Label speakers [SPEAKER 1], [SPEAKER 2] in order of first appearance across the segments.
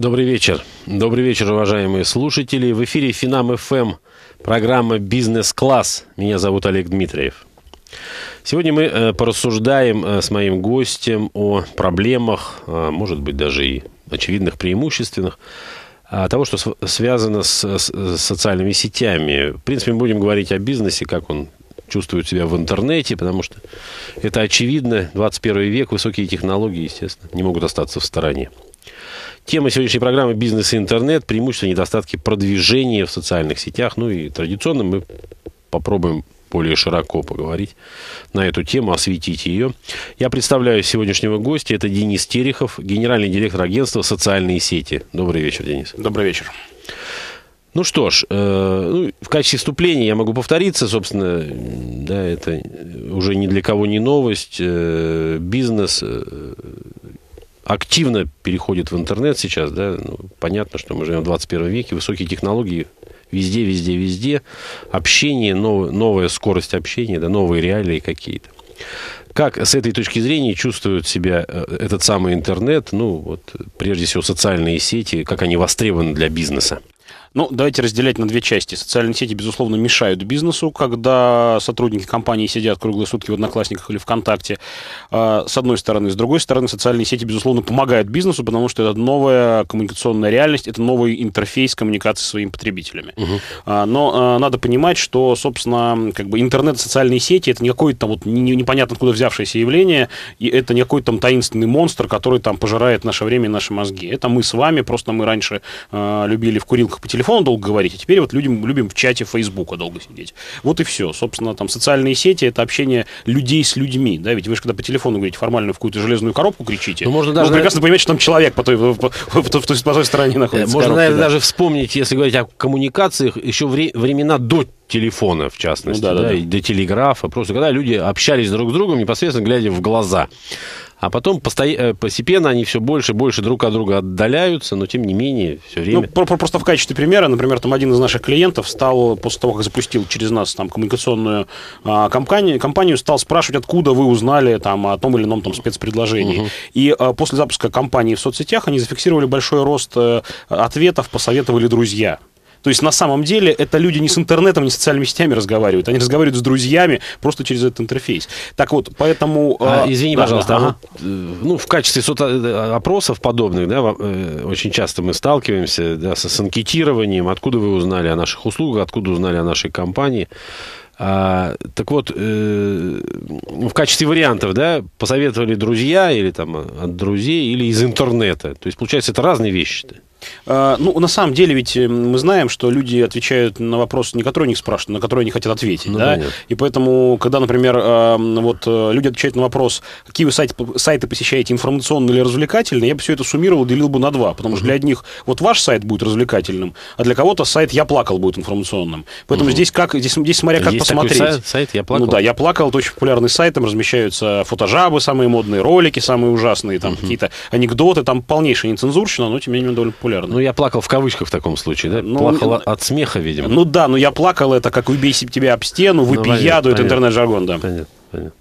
[SPEAKER 1] Добрый вечер. Добрый вечер, уважаемые слушатели. В эфире Финам ФМ, программа «Бизнес-класс». Меня зовут Олег Дмитриев. Сегодня мы э, порассуждаем э, с моим гостем о проблемах, э, может быть, даже и очевидных преимущественных, а, того, что связано с социальными сетями. В принципе, мы будем говорить о бизнесе, как он чувствует себя в интернете, потому что это очевидно. 21 век, высокие технологии, естественно, не могут остаться в стороне. Тема сегодняшней программы «Бизнес и интернет. Преимущества и недостатки продвижения в социальных сетях». Ну и традиционно мы попробуем более широко поговорить на эту тему, осветить ее. Я представляю сегодняшнего гостя. Это Денис Терехов, генеральный директор агентства «Социальные сети». Добрый вечер, Денис. Добрый вечер. Ну что ж, э, ну, в качестве вступления я могу повториться, собственно, да, это уже ни для кого не новость. Э, бизнес э, активно переходит в интернет сейчас, да, ну, понятно, что мы живем в 21 веке, высокие технологии везде, везде, везде, общение, новое, новая скорость общения, да, новые реалии какие-то. Как с этой точки зрения чувствуют себя э, этот самый интернет, ну вот прежде всего социальные сети, как они востребованы для бизнеса?
[SPEAKER 2] Ну, давайте разделять на две части. Социальные сети, безусловно, мешают бизнесу, когда сотрудники компании сидят круглые сутки в Одноклассниках или ВКонтакте, а, с одной стороны. С другой стороны, социальные сети, безусловно, помогают бизнесу, потому что это новая коммуникационная реальность, это новый интерфейс коммуникации с своими потребителями. Угу. Но а, надо понимать, что, собственно, как бы интернет, социальные сети, это не какое-то там вот непонятно откуда взявшееся явление, и это не какой-то там таинственный монстр, который там пожирает наше время и наши мозги. Это мы с вами, просто мы раньше любили в курилках по телевизору телефону долго говорить, а теперь вот людям любим в чате Фейсбука долго сидеть. Вот и все. Собственно, там социальные сети это общение людей с людьми. Да, ведь вы же когда по телефону говорите формально в какую-то железную коробку кричите, ну, можно даже, вы прекрасно
[SPEAKER 1] понимаете, что там человек по той, по, по,
[SPEAKER 2] по, по, той, стороне э, находится. Можно, коробке, наверное, да. даже
[SPEAKER 1] вспомнить, если говорить о коммуникациях, еще вре- времена до телефона, в частности, ну, да, да, да, да. до телеграфа, просто когда люди общались друг с другом, непосредственно глядя в глаза. А потом э, постепенно они все больше и больше друг от друга отдаляются, но тем не менее все ну, время... Ну, просто в качестве примера, например, там
[SPEAKER 2] один из наших клиентов
[SPEAKER 1] стал, после того, как запустил
[SPEAKER 2] через нас там коммуникационную а, компанию, компанию, стал спрашивать, откуда вы узнали там о том или ином там спецпредложении. Угу. И а, после запуска компании в соцсетях они зафиксировали большой рост э, ответов, посоветовали друзья. То есть на самом деле это люди не с интернетом, не с социальными сетями разговаривают, они разговаривают с друзьями просто через этот интерфейс. Так вот, поэтому... А, а извини, да, пожалуйста, а ага. а
[SPEAKER 1] вот, э, ну, в качестве э, опросов подобных, да, э, очень часто мы сталкиваемся да, с, анкетированием, откуда вы узнали о наших услугах, откуда узнали о нашей компании. А, так вот, э, в качестве вариантов, да, посоветовали друзья или там от друзей, или из интернета. То есть, получается, это разные вещи. -то.
[SPEAKER 2] А, ну, на самом деле, ведь э, мы знаем, что люди отвечают на вопросы, не которые у них спрашивают, на которые они хотят ответить. Ну, да? И поэтому, когда, например, а, вот э, люди отвечают на вопрос, какие вы сайты, сайты посещаете, информационные или развлекательные, я бы все это суммировал, делил бы на два. Потому что для одних вот ваш сайт будет развлекательным, а для кого-то сайт «Я плакал» будет информационным. Поэтому угу. здесь как, здесь, здесь смотря а как Есть посмотреть. сайт,
[SPEAKER 1] сайт «Я ну плакал». Ну да,
[SPEAKER 2] «Я плакал» — это очень популярный сайт, там размещаются фотожабы, самые модные ролики, самые ужасные, там угу. какие-то анекдоты, там полнейшая нецензурщина, но тем не менее довольно популярный популярны. Ну, я плакал в кавычках в таком случае, да? Ну, Плакала он...
[SPEAKER 1] от смеха, видимо. Ну
[SPEAKER 2] да, но я плакал это как «Убей тебя об стену», «Выпей ну, понятно, яду», понятно, это интернет-жаргон, да. Понятно, понятно.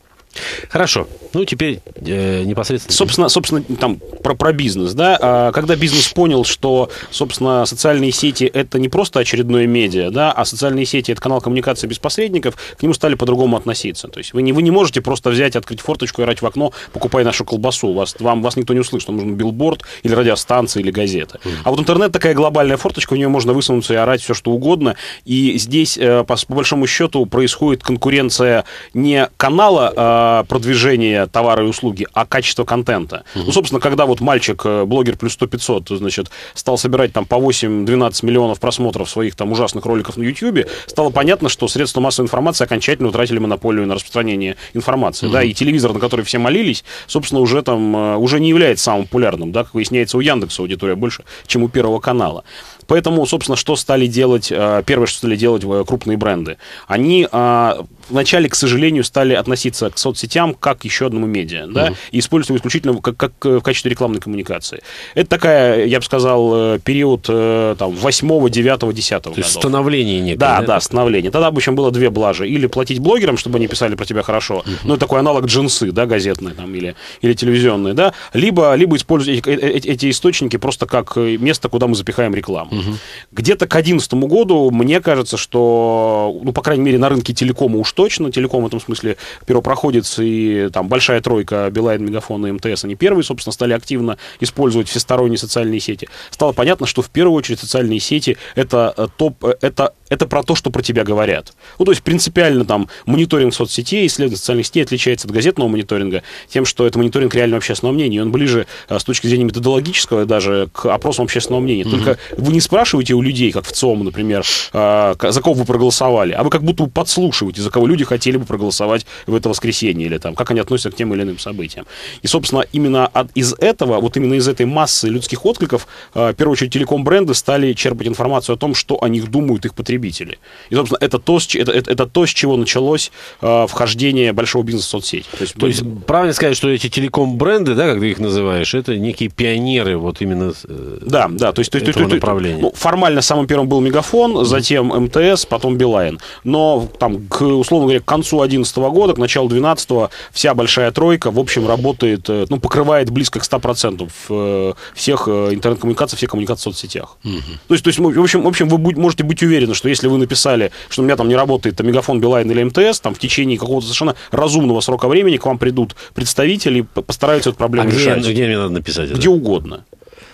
[SPEAKER 1] Хорошо. Ну,
[SPEAKER 2] теперь э, непосредственно... Собственно, собственно там про, про бизнес, да? А, когда бизнес понял, что, собственно, социальные сети — это не просто очередное медиа, да, а социальные сети — это канал коммуникации без посредников, к нему стали по-другому относиться. То есть вы не, вы не можете просто взять, открыть форточку играть в окно, покупай нашу колбасу. Вас, вам, вас никто не услышит. Вам нужен билборд или радиостанция или газета. mm А вот интернет такая глобальная форточка, в нее можно высунуться и орать все, что угодно. И здесь, э, по, по большому счету, происходит конкуренция не канала, э, э, продвижение товара и услуги, а качество контента. Угу. Ну, собственно, когда вот мальчик, э, блогер плюс 100-500, значит, стал собирать там по 8-12 миллионов просмотров своих там ужасных роликов на YouTube, стало понятно, что средства массовой информации окончательно утратили монополию на распространение информации. Угу. Да, и телевизор, на который все молились, собственно, уже там, э, уже не является самым популярным, да, как выясняется у Яндекса аудитория больше, чем у Первого канала. Поэтому, собственно, что стали делать, э, первое, что стали делать э, крупные бренды? Они а, вначале, к сожалению, стали относиться к соцсетям как к еще одному медиа, да, mm-hmm. и использовать исключительно как, как э, в качестве рекламной коммуникации. Это такая, я бы сказал, период там 8, 9, 10 То есть становление некое. Да, да, да, становление. Тогда обычно было две блажи. Или платить блогерам, чтобы они писали про тебя хорошо, mm-hmm. ну, такой аналог джинсы, да, газетные там, или, или телевизионные, да, либо, либо использовать эти, эти источники просто как место, куда мы запихаем рекламу. Угу. Где-то к 2011 году, мне кажется, что, ну, по крайней мере, на рынке телекома уж точно, телеком в этом смысле первопроходец и там большая тройка Билайн, Мегафон и МТС, они первые, собственно, стали активно использовать всесторонние социальные сети. Стало понятно, что в первую очередь социальные сети это э, топ, э, это это про то, что про тебя говорят. Ну, то есть принципиально там мониторинг соцсетей, исследование социальных сетей отличается от газетного мониторинга тем, что это мониторинг реального общественного мнения, он ближе э, с точки зрения методологического даже к опросам общественного мнения. Угу. Только вы не спрашиваете у людей, как в ЦОМ, например, э, за кого вы проголосовали, а вы как будто подслушиваете, за кого люди хотели бы проголосовать в это воскресенье или там, как они относятся к тем или иным событиям. И, собственно, именно от, из этого, вот именно из этой массы людских откликов, э, в первую очередь, телеком-бренды стали черпать информацию о том, что о них думают их потребители потребители. И, собственно, это то, с, это, это, это то, с чего началось э, вхождение большого бизнеса в соцсеть. То есть, то есть мы...
[SPEAKER 1] правильно сказать, что эти телеком-бренды, да, как ты их называешь, это некие пионеры вот именно э, да, да, то есть, этого то, то, направления. Ну, формально самым
[SPEAKER 2] первым был Мегафон,
[SPEAKER 1] затем МТС, потом Билайн.
[SPEAKER 2] Но там, к, условно говоря, к концу 2011 года, к началу 2012 вся большая тройка, в общем, работает, э, ну, покрывает близко к 100% э, всех э, интернет-коммуникаций, всех коммуникаций в соцсетях. Угу. То есть, то есть, ну, в общем, в общем, вы будь, можете быть уверены, что если вы написали, что у меня там не работает там, Мегафон, Билайн или МТС, там в течение какого-то совершенно разумного срока времени к вам придут представители и постараются эту проблему а решать. Где, где мне
[SPEAKER 1] надо написать это? Где угодно.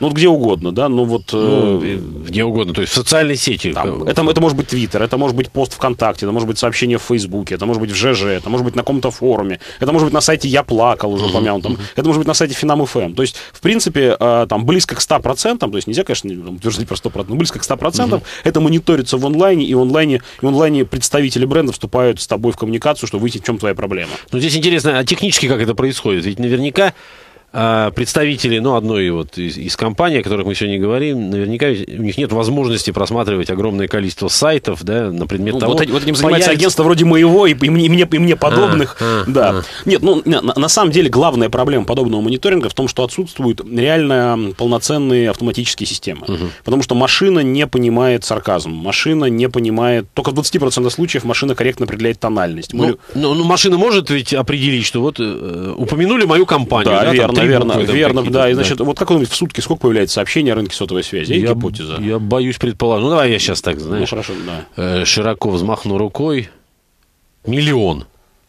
[SPEAKER 2] Ну, вот где угодно, да, ну
[SPEAKER 1] вот... Ну, э, где угодно, то есть в социальной сети. Там, э, это, это может
[SPEAKER 2] быть Твиттер, это может быть пост ВКонтакте, это может быть сообщение в Фейсбуке, это может быть в ЖЖ, это может быть на каком-то форуме, это может быть на сайте «Я плакал» уже упомянутом, uh это может быть на сайте Финам.ФМ. То есть, в принципе, э, там близко к 100%, то есть нельзя, конечно, утверждать про 100%, но близко к 100% uh это мониторится в онлайне, и в онлайне, и онлайне представители
[SPEAKER 1] бренда вступают с тобой в коммуникацию, чтобы выяснить, в чем твоя проблема. Но здесь интересно, а технически как это происходит? Ведь наверняка а, представители, ну, одной вот из, из компаний, о которых мы сегодня говорим, наверняка у них нет возможности просматривать огромное количество сайтов, да, на предмет ну, того... Вот, вот этим занимается агентство вроде моего и, и, мне, и, мне, и мне подобных, а, а, да. А. Нет, ну, на, на самом деле
[SPEAKER 2] главная проблема подобного мониторинга в том, что отсутствуют реально полноценные автоматические системы, угу. потому что машина не понимает сарказм, машина не понимает... Только в 20% случаев машина корректно определяет тональность. Мы... Ну,
[SPEAKER 1] ну, ну, машина может ведь определить, что вот э, упомянули мою компанию, да, да верно верно, верно, да. И значит, вот как он в сутки сколько появляется сообщений о рынке сотовой связи? Я, гипотеза. Я боюсь предположить. Ну давай я сейчас так, ну, знаешь. Ну хорошо, да. Э, широко взмахну рукой. Миллион.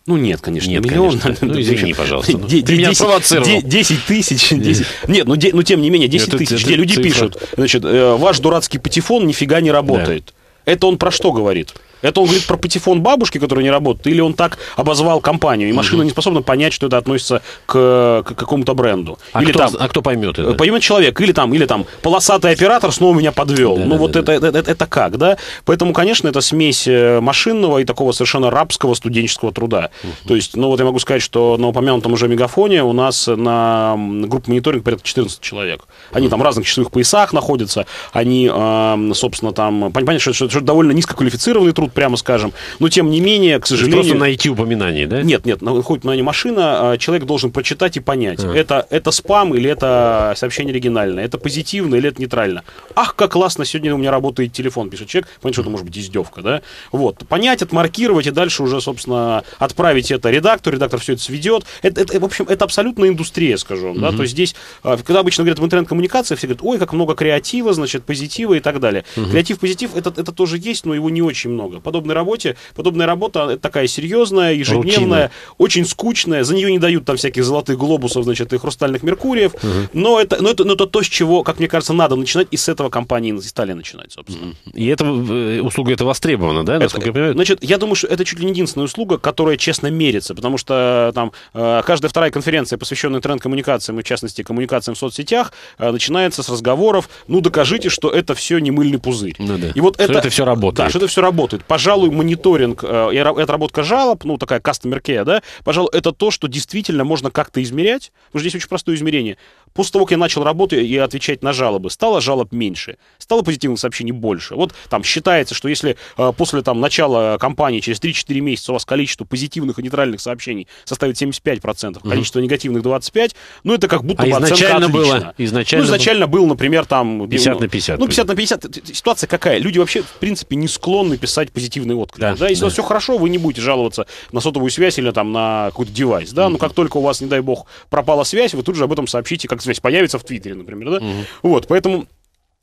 [SPEAKER 1] Ну нет, конечно, нет, миллион. Конечно. Ну, извини, пожалуйста. Ну, ты 10, меня провоцировал.
[SPEAKER 2] 10 тысяч. 10. Нет, ну, де, ну тем не менее, 10 это, тысяч, где люди цифра. пишут, значит, э, ваш дурацкий патефон нифига не работает. Да. Это он про что говорит? Это он говорит про патефон бабушки, который не работает, или он так обозвал компанию, и машина угу. не способна понять, что это относится к, к какому-то бренду. А, или кто, там, а кто поймет это? Поймет человек, или там, или там полосатый оператор снова меня подвел. Да, ну да, вот да, это, да. Это, это, это как, да? Поэтому, конечно, это смесь э, машинного и такого совершенно рабского студенческого труда. Угу. То есть, ну вот я могу сказать, что на упомянутом уже мегафоне у нас на группу мониторинг порядка 14 человек. Они угу. там в разных часовых поясах находятся, они, а, собственно, там... Понятно, что это довольно низкоквалифицированный труд, труд, ну, прямо скажем. Но тем
[SPEAKER 1] не менее, к сожалению... Просто найти упоминание, да? Нет,
[SPEAKER 2] нет, ну, хоть упоминание машина, а человек должен прочитать и понять, а. это, это спам или это сообщение оригинальное, это позитивно или это нейтрально. Ах, как классно, сегодня у меня работает телефон, пишет человек. Понимаешь, это может быть издевка, да? Вот, понять, отмаркировать и дальше уже, собственно, отправить это редактору, редактор все это сведет. Это, это, в общем, это абсолютно индустрия, скажу вам, да? То есть здесь, а, когда обычно говорят в интернет-коммуникации, все говорят, ой, как много креатива, значит, позитива и так далее. Креатив, позитив, это, это тоже есть, но его не очень много. Подобной работе, подобная работа такая серьезная, ежедневная, Рутина. очень скучная, за нее не дают там всяких золотых глобусов, значит, и хрустальных меркуриев, угу. но, это, но, это, но это то, с чего, как мне кажется, надо начинать, и с этого компании стали начинать, собственно.
[SPEAKER 1] И это, э, услуга эта востребована, да, насколько это, я понимаю? Значит,
[SPEAKER 2] я думаю, что это чуть ли не единственная услуга, которая честно мерится, потому что там э, каждая вторая конференция, посвященная тренд-коммуникациям, и в частности коммуникациям в соцсетях, э, начинается с разговоров, ну докажите, что это все не мыльный пузырь. Ну, да. И вот что это, это все работает. Да, что это все работает пожалуй, мониторинг э, и отработка жалоб, ну, такая customer care, да, пожалуй, это то, что действительно можно как-то измерять, потому что здесь очень простое измерение. После того, как я начал работать и отвечать на жалобы, стало жалоб меньше, стало позитивных сообщений больше. Вот там считается, что если э, после там, начала кампании через 3-4 месяца у вас количество позитивных и нейтральных сообщений составит 75%, угу. количество негативных 25%, ну это как будто а бы изначально Было, изначально ну, изначально был, был например, там... 50 ну, на 50. Ну, 50 на 50. Ситуация какая? Люди вообще, в принципе, не склонны писать позитивные отклик. Да, да? Если да. у вас все хорошо, вы не будете жаловаться на сотовую связь или там на какой-то девайс. Да? Mm-hmm. Но ну, как только у вас, не дай бог, пропала связь, вы тут же об этом сообщите как связь появится в Твиттере, например, да? Угу. Вот, поэтому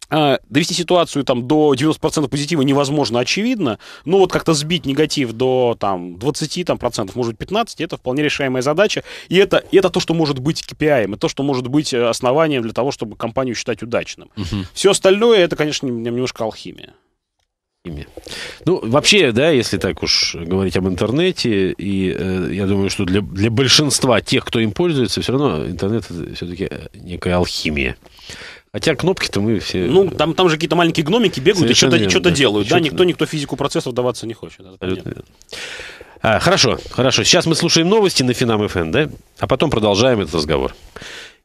[SPEAKER 2] а, довести ситуацию там, до 90% позитива невозможно, очевидно, но вот как-то сбить негатив до там, 20%, там, процентов, может быть, 15% это вполне решаемая задача. И это, это то, что может быть KPI, это то, что может быть э, основанием для того, чтобы компанию считать удачным. Угу. Все остальное это, конечно, немножко алхимия
[SPEAKER 1] ими. Ну, вообще, да, если так уж говорить об интернете, и э, я думаю, что для, для большинства тех, кто им пользуется, все равно интернет это все-таки э, некая алхимия. Хотя кнопки-то мы все... Ну,
[SPEAKER 2] там, там же какие-то маленькие гномики бегают и что-то, что-то да. делают, что да? Никто, никто физику процессов даваться не хочет.
[SPEAKER 1] А, хорошо, хорошо. Сейчас мы слушаем новости на Финам ФН, эм, да? А потом продолжаем этот разговор.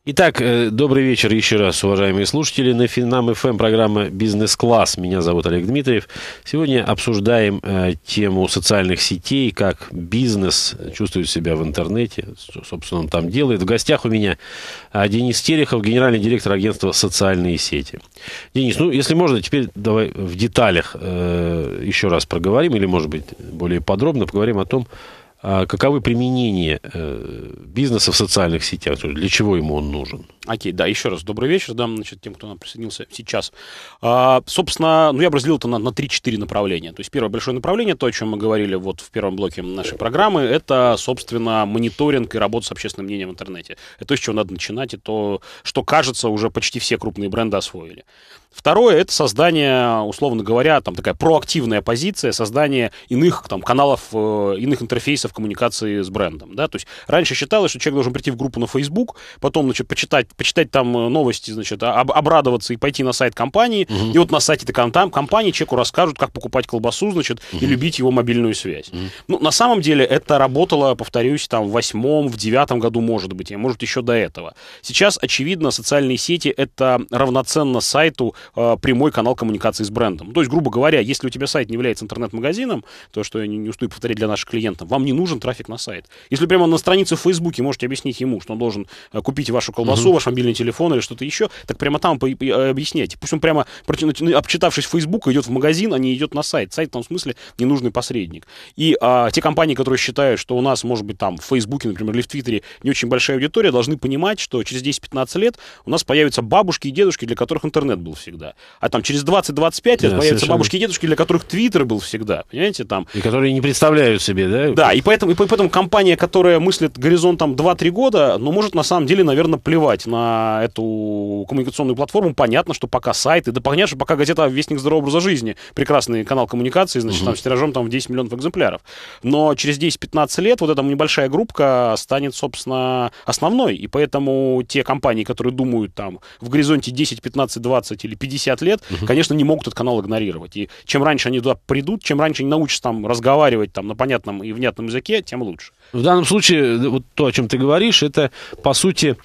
[SPEAKER 1] Итак, э, добрый вечер еще раз, уважаемые слушатели. На Финам ФМ эм программа «Бизнес-класс». Меня зовут Олег Дмитриев. Сегодня обсуждаем э, тему социальных сетей, как бизнес чувствует себя в интернете, собственно, он там делает. В гостях у меня а, Денис Терехов, генеральный директор агентства «Социальные сети». Денис, ну, если можно, теперь давай в деталях э, еще раз проговорим, или, может быть, более подробно поговорим о том, а каковы применения э, бизнеса в социальных сетях, для чего ему он нужен?
[SPEAKER 2] Окей, да, еще раз добрый вечер, да, значит, тем, кто нам присоединился сейчас. А, собственно, ну, я бы разделил это на, на 3-4 направления. То есть первое большое направление, то, о чем мы говорили вот в первом блоке нашей программы, это, собственно, мониторинг и работа с общественным мнением в интернете. Это то, с чего надо начинать, и то, что, кажется, уже почти все крупные бренды освоили. Второе — это создание, условно говоря, там такая проактивная позиция, создание иных там, каналов, э, иных интерфейсов коммуникации с брендом. Да? То есть раньше считалось, что человек должен прийти в группу на Facebook, потом значит, почитать почитать там э, новости, значит, а, об, обрадоваться и пойти на сайт компании. Угу. И вот на сайте там, компании человеку расскажут, как покупать колбасу, значит, угу. и любить его мобильную связь. Угу. Ну, на самом деле это работало, повторюсь, там в восьмом, в девятом году, может быть, а может еще до этого. Сейчас, очевидно, социальные сети — это равноценно сайту э, прямой канал коммуникации с брендом. То есть, грубо говоря, если у тебя сайт не является интернет-магазином, то, что я не, не устаю повторять для наших клиентов, вам не нужен трафик на сайт. Если прямо на странице в Фейсбуке можете объяснить ему, что он должен э, купить вашу колбасу, угу. ваш мобильный телефон или что-то еще, так прямо там э, объясняйте. Пусть он прямо, ну, ну, обчитавшись Facebook, идет в магазин, а не идет на сайт. Сайт в том смысле ненужный посредник. И а, те компании, которые считают, что у нас, может быть, там в Facebook, например, или в Твиттере не очень большая аудитория, должны понимать, что через 10-15 лет у нас появятся бабушки и дедушки, для которых интернет был всегда. А там через 20-25 лет да, появятся совершенно. бабушки и дедушки, для которых Твиттер был всегда. Понимаете, там... И которые не
[SPEAKER 1] представляют себе, да?
[SPEAKER 2] Да, и поэтому, и поэтому компания, которая мыслит горизонтом 2-3 года, ну, может на самом деле, наверное, плевать на на эту коммуникационную платформу, понятно, что пока сайты, да понятно, что пока газета «Вестник здорового образа жизни», прекрасный канал коммуникации, значит, угу. там с тиражом там, в 10 миллионов экземпляров. Но через 10-15 лет вот эта небольшая группка станет, собственно, основной. И поэтому те компании, которые думают там в горизонте 10, 15, 20 или 50 лет, угу. конечно, не могут этот канал игнорировать. И чем раньше они туда придут, чем раньше они научатся там разговаривать там на понятном и внятном языке, тем лучше.
[SPEAKER 1] В данном случае э, вот то, о чем ты говоришь, это, по сути,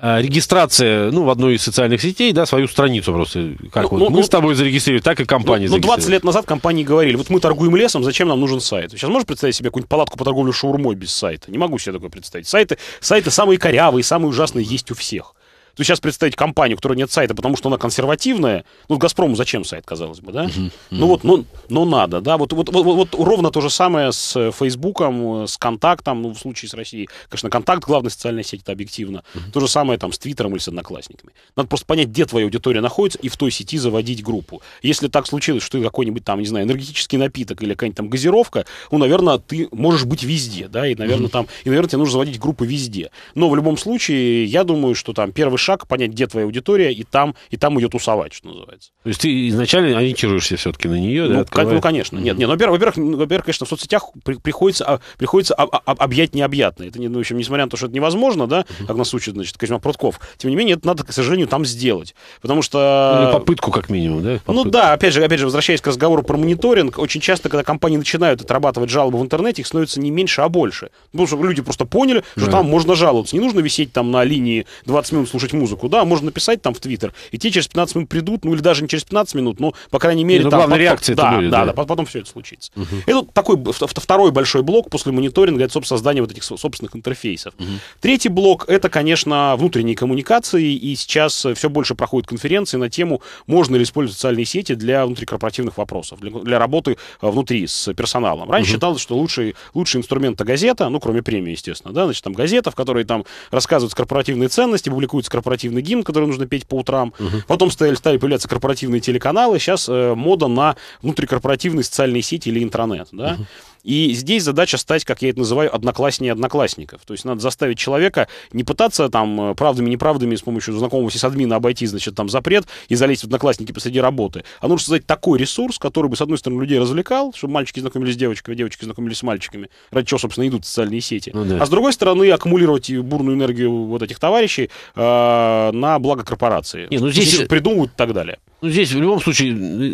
[SPEAKER 1] а, регистрация, ну, в одной из социальных сетей, да, свою страницу просто. Как ну, вот ну, мы ну, с тобой зарегистрировали, так и компания ну, ну, 20 лет
[SPEAKER 2] назад компании говорили, вот мы торгуем лесом, зачем нам нужен сайт? Сейчас можешь представить себе какую-нибудь палатку по торговле шаурмой без сайта? Не могу себе такое представить. Сайты, сайты самые корявые, самые ужасные есть у всех. То сейчас представить компанию, у которой нет сайта, потому что она консервативная, ну, «Газпрому» зачем сайт, казалось бы, да? Uh-huh, uh-huh. Ну вот, ну, но ну, надо, да? Вот, вот, вот, вот ровно то же самое с э, Фейсбуком, э, с «Контактом», ну, в случае с Россией, конечно, «Контакт» — главная социальная сеть, это объективно. Uh-huh. То же самое там с Твиттером или с Одноклассниками. Надо просто понять, где твоя аудитория находится, и в той сети заводить группу. Если так случилось, что ты какой-нибудь там, не знаю, энергетический напиток или какая-нибудь там газировка, ну, наверное, ты можешь быть везде, да, и, наверное, uh-huh. там, и, наверное, тебе нужно заводить группы везде. Но в любом случае, я думаю, что там первый шаг, понять, где твоя аудитория, и там, и там ее тусовать, что называется.
[SPEAKER 1] То есть ты изначально ориентируешься все-таки на нее, ну, да? Открывает... Ну,
[SPEAKER 2] конечно. Нет, нет. Ну, во-первых, во-первых, конечно, в соцсетях приходится, а, приходится объять необъятное. Это, ну, в общем, несмотря на то, что это невозможно, да, как нас учит, значит, Козьма протков. тем не менее, это надо, к сожалению, там сделать. Потому что... Ну,
[SPEAKER 1] попытку, как минимум, да? Ну попытку.
[SPEAKER 2] Ну, да, опять же, опять же, возвращаясь к разговору про мониторинг, очень часто, когда компании начинают отрабатывать жалобы в интернете, их становится не меньше, а больше. Потому ну, что люди просто поняли, что да. там можно жаловаться. Не нужно висеть там на линии 20 минут слушать музыку, да, можно написать там в Твиттер, и те через 15 минут придут, ну или даже не через 15 минут, но, по крайней мере, ну, там... Главная потом, реакция да, будет, да, да, да, потом все это случится. Угу. Это такой второй большой блок после мониторинга, это, собственно, создание вот этих собственных интерфейсов. Угу. Третий блок — это, конечно, внутренние коммуникации, и сейчас все больше проходит конференции на тему, можно ли использовать социальные сети для внутрикорпоративных вопросов, для, для работы а, внутри с персоналом. Раньше угу. считалось, что лучший, лучший инструмент — это газета, ну, кроме премии, естественно, да, значит, там газета, в которой там рассказывают корпоративные ценности, публикуются корпоративные корпоративный гимн, который нужно петь по утрам. Угу. Потом стали, стали появляться корпоративные телеканалы. Сейчас э, мода на внутрикорпоративные социальные сети или интернет. Да? Угу. И здесь задача стать, как я это называю, однокласснее одноклассников. То есть надо заставить человека не пытаться там э, правдами-неправдами с помощью знакомого админа обойти, значит, там запрет и залезть в одноклассники посреди работы. А нужно создать такой ресурс, который бы, с одной стороны, людей развлекал, чтобы мальчики знакомились с девочками, девочки знакомились с мальчиками, ради чего, собственно, идут социальные сети. Ну, да. А с другой стороны, аккумулировать бурную энергию вот этих товарищей э, на благо корпорации. Не, ну, здесь... Придумывают и так далее.
[SPEAKER 1] Ну, здесь в любом случае,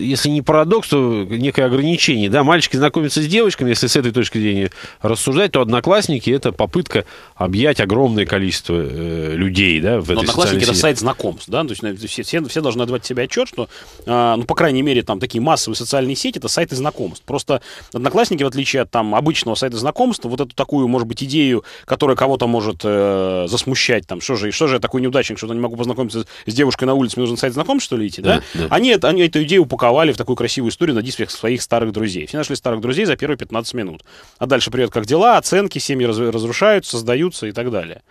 [SPEAKER 1] если не парадокс, то некое ограничение. Да? Мальчики знакомятся с девочками, если с этой точки зрения рассуждать, то одноклассники – это попытка объять огромное количество э, людей. Да, в этой одноклассники – это сайт
[SPEAKER 2] знакомств. Да? То есть все, все, все должны отдавать себе отчет, что, э, ну, по крайней мере, там такие массовые социальные сети – это сайты знакомств. Просто одноклассники, в отличие от там, обычного сайта знакомств, вот эту такую, может быть, идею, которая кого-то может э, засмущать, там, что же, что же я такой неудачник, что-то не могу познакомиться с девушкой на улице, мне нужен сайт знакомств, что ли, идти, да? да? Да. Они, это, они эту идею упаковали в такую красивую историю на дисках своих старых друзей. Все нашли старых друзей за первые 15 минут. А дальше привет, как дела, оценки, семьи разрушаются, создаются и так далее.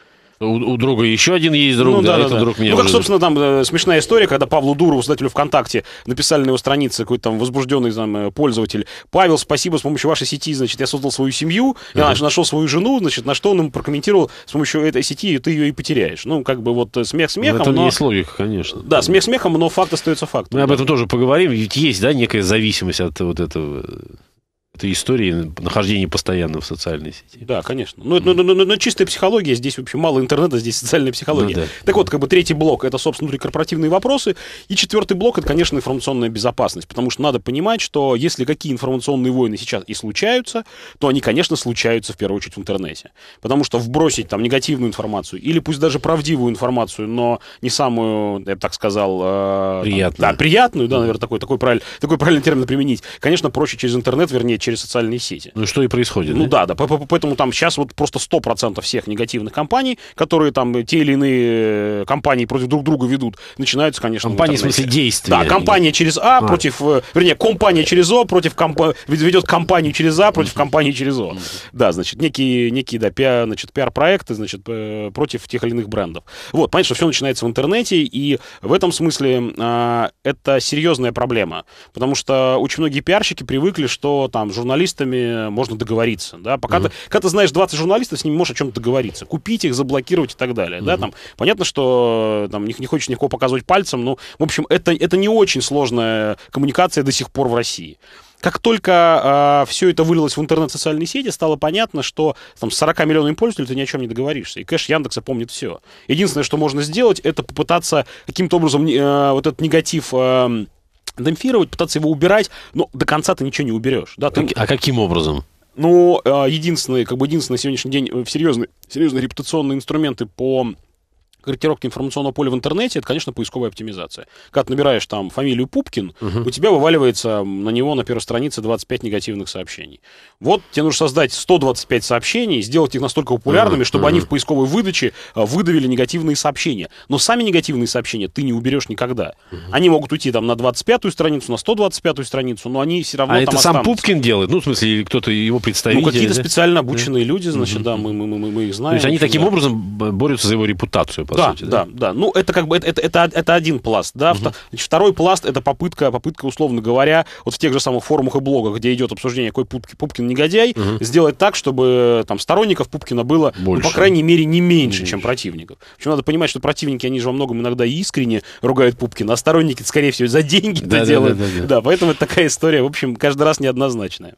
[SPEAKER 1] У, у друга еще один есть друг, ну, да, да, этот да. друг меня Ну, как, уже... собственно,
[SPEAKER 2] там э, смешная история, когда Павлу Дурову, создателю ВКонтакте, написали на его странице какой-то там возбужденный там, э, пользователь. Павел, спасибо, с помощью вашей сети, значит, я создал свою семью, uh-huh. я нашел свою жену, значит, на что он ему прокомментировал, с помощью этой сети ты ее и потеряешь. Ну, как бы вот э, смех смехом, Это но... есть
[SPEAKER 1] логика, конечно. Да, смех смехом, но факт остается фактом. Мы да. об этом тоже поговорим, ведь есть, да, некая зависимость от вот этого этой истории нахождения постоянно в социальной сети.
[SPEAKER 2] Да, конечно. Ну, но ну ну, ну, ну, чистая психология, здесь вообще мало интернета, здесь социальная психология. Ну, да. Так вот, как бы третий блок это, собственно, внутрикорпоративные вопросы. И четвертый блок это, конечно, информационная безопасность. Потому что надо понимать, что если какие информационные войны сейчас и случаются, то они, конечно, случаются в первую очередь в интернете. Потому что вбросить там негативную информацию или пусть даже правдивую информацию, но не самую, я бы так сказал, э, приятную. Там, да, приятную, да, наверное, такой, такой, правиль, такой правильный термин применить. Конечно, проще через интернет, вернее, через социальные сети. Ну, что и происходит. Ну, да, да. Поэтому там сейчас вот просто 100% всех негативных компаний, которые там э, те или иные э, компании против друг друга ведут, начинаются, конечно... Компании, в смысле, э, действия. Да, компания через А, а. против... Вернее, компания через О против... Ведет компанию через А против компании через О. Да, значит, некие, некие да, пиар, значит, пиар-проекты, значит, против тех или иных брендов. Вот, понятно, что все начинается в интернете, и в этом смысле а, это серьезная проблема, потому что очень многие пиарщики привыкли, что там журналистами можно договориться, да, пока mm-hmm. ты, когда ты знаешь 20 журналистов, с ними можешь о чем-то договориться, купить их, заблокировать и так далее, mm-hmm. да, там, понятно, что там не, не хочешь никого показывать пальцем, но, в общем, это, это не очень сложная коммуникация до сих пор в России. Как только э, а, все это вылилось в интернет-социальные сети, стало понятно, что там, с 40 миллионами пользователей ты ни о чем не договоришься. И кэш Яндекса помнит все. Единственное, что можно сделать, это попытаться каким-то образом э, вот этот негатив... Э, демпфировать, пытаться его убирать, но до конца ты ничего не уберешь. Да?
[SPEAKER 1] Ты... А, а каким образом?
[SPEAKER 2] Ну, э, единственный, как бы единственный на сегодняшний день э, серьезный, серьезные репутационные инструменты по Корректировка информационного поля в интернете, это, конечно, поисковая оптимизация. Когда ты набираешь там фамилию Пупкин, угу. у тебя вываливается на него на первой странице 25 негативных сообщений. Вот тебе нужно создать 125 сообщений, сделать их настолько популярными, чтобы угу. они в поисковой выдаче а, выдавили негативные сообщения. Но сами негативные сообщения ты не уберешь никогда. Угу. Они могут уйти там на 25-ю страницу, на 125-ю страницу, но они все равно а там это останутся. сам
[SPEAKER 1] Пупкин делает? Ну, в смысле, кто-то его представитель? Ну, какие-то да? специально
[SPEAKER 2] обученные да. люди, значит, угу. да, мы, мы, мы, мы их знаем. То есть они таким да. образом
[SPEAKER 1] борются за его репутацию, по да, сути. Да, да,
[SPEAKER 2] да. Ну, это как бы это, это, это один пласт. Да? Угу. Значит, второй пласт это попытка, попытка, условно говоря, вот в тех же самых форумах и блогах, где идет обсуждение, какой Пупки, Пупкин негодяй, угу. сделать так, чтобы там сторонников Пупкина было, Больше. ну, по крайней мере, не меньше, меньше, чем противников. Причем надо понимать, что противники, они же во многом иногда искренне ругают Пупкина, а сторонники, скорее всего, за деньги да, это да, делают. Да, да, да. да, поэтому это такая история, в общем, каждый раз неоднозначная.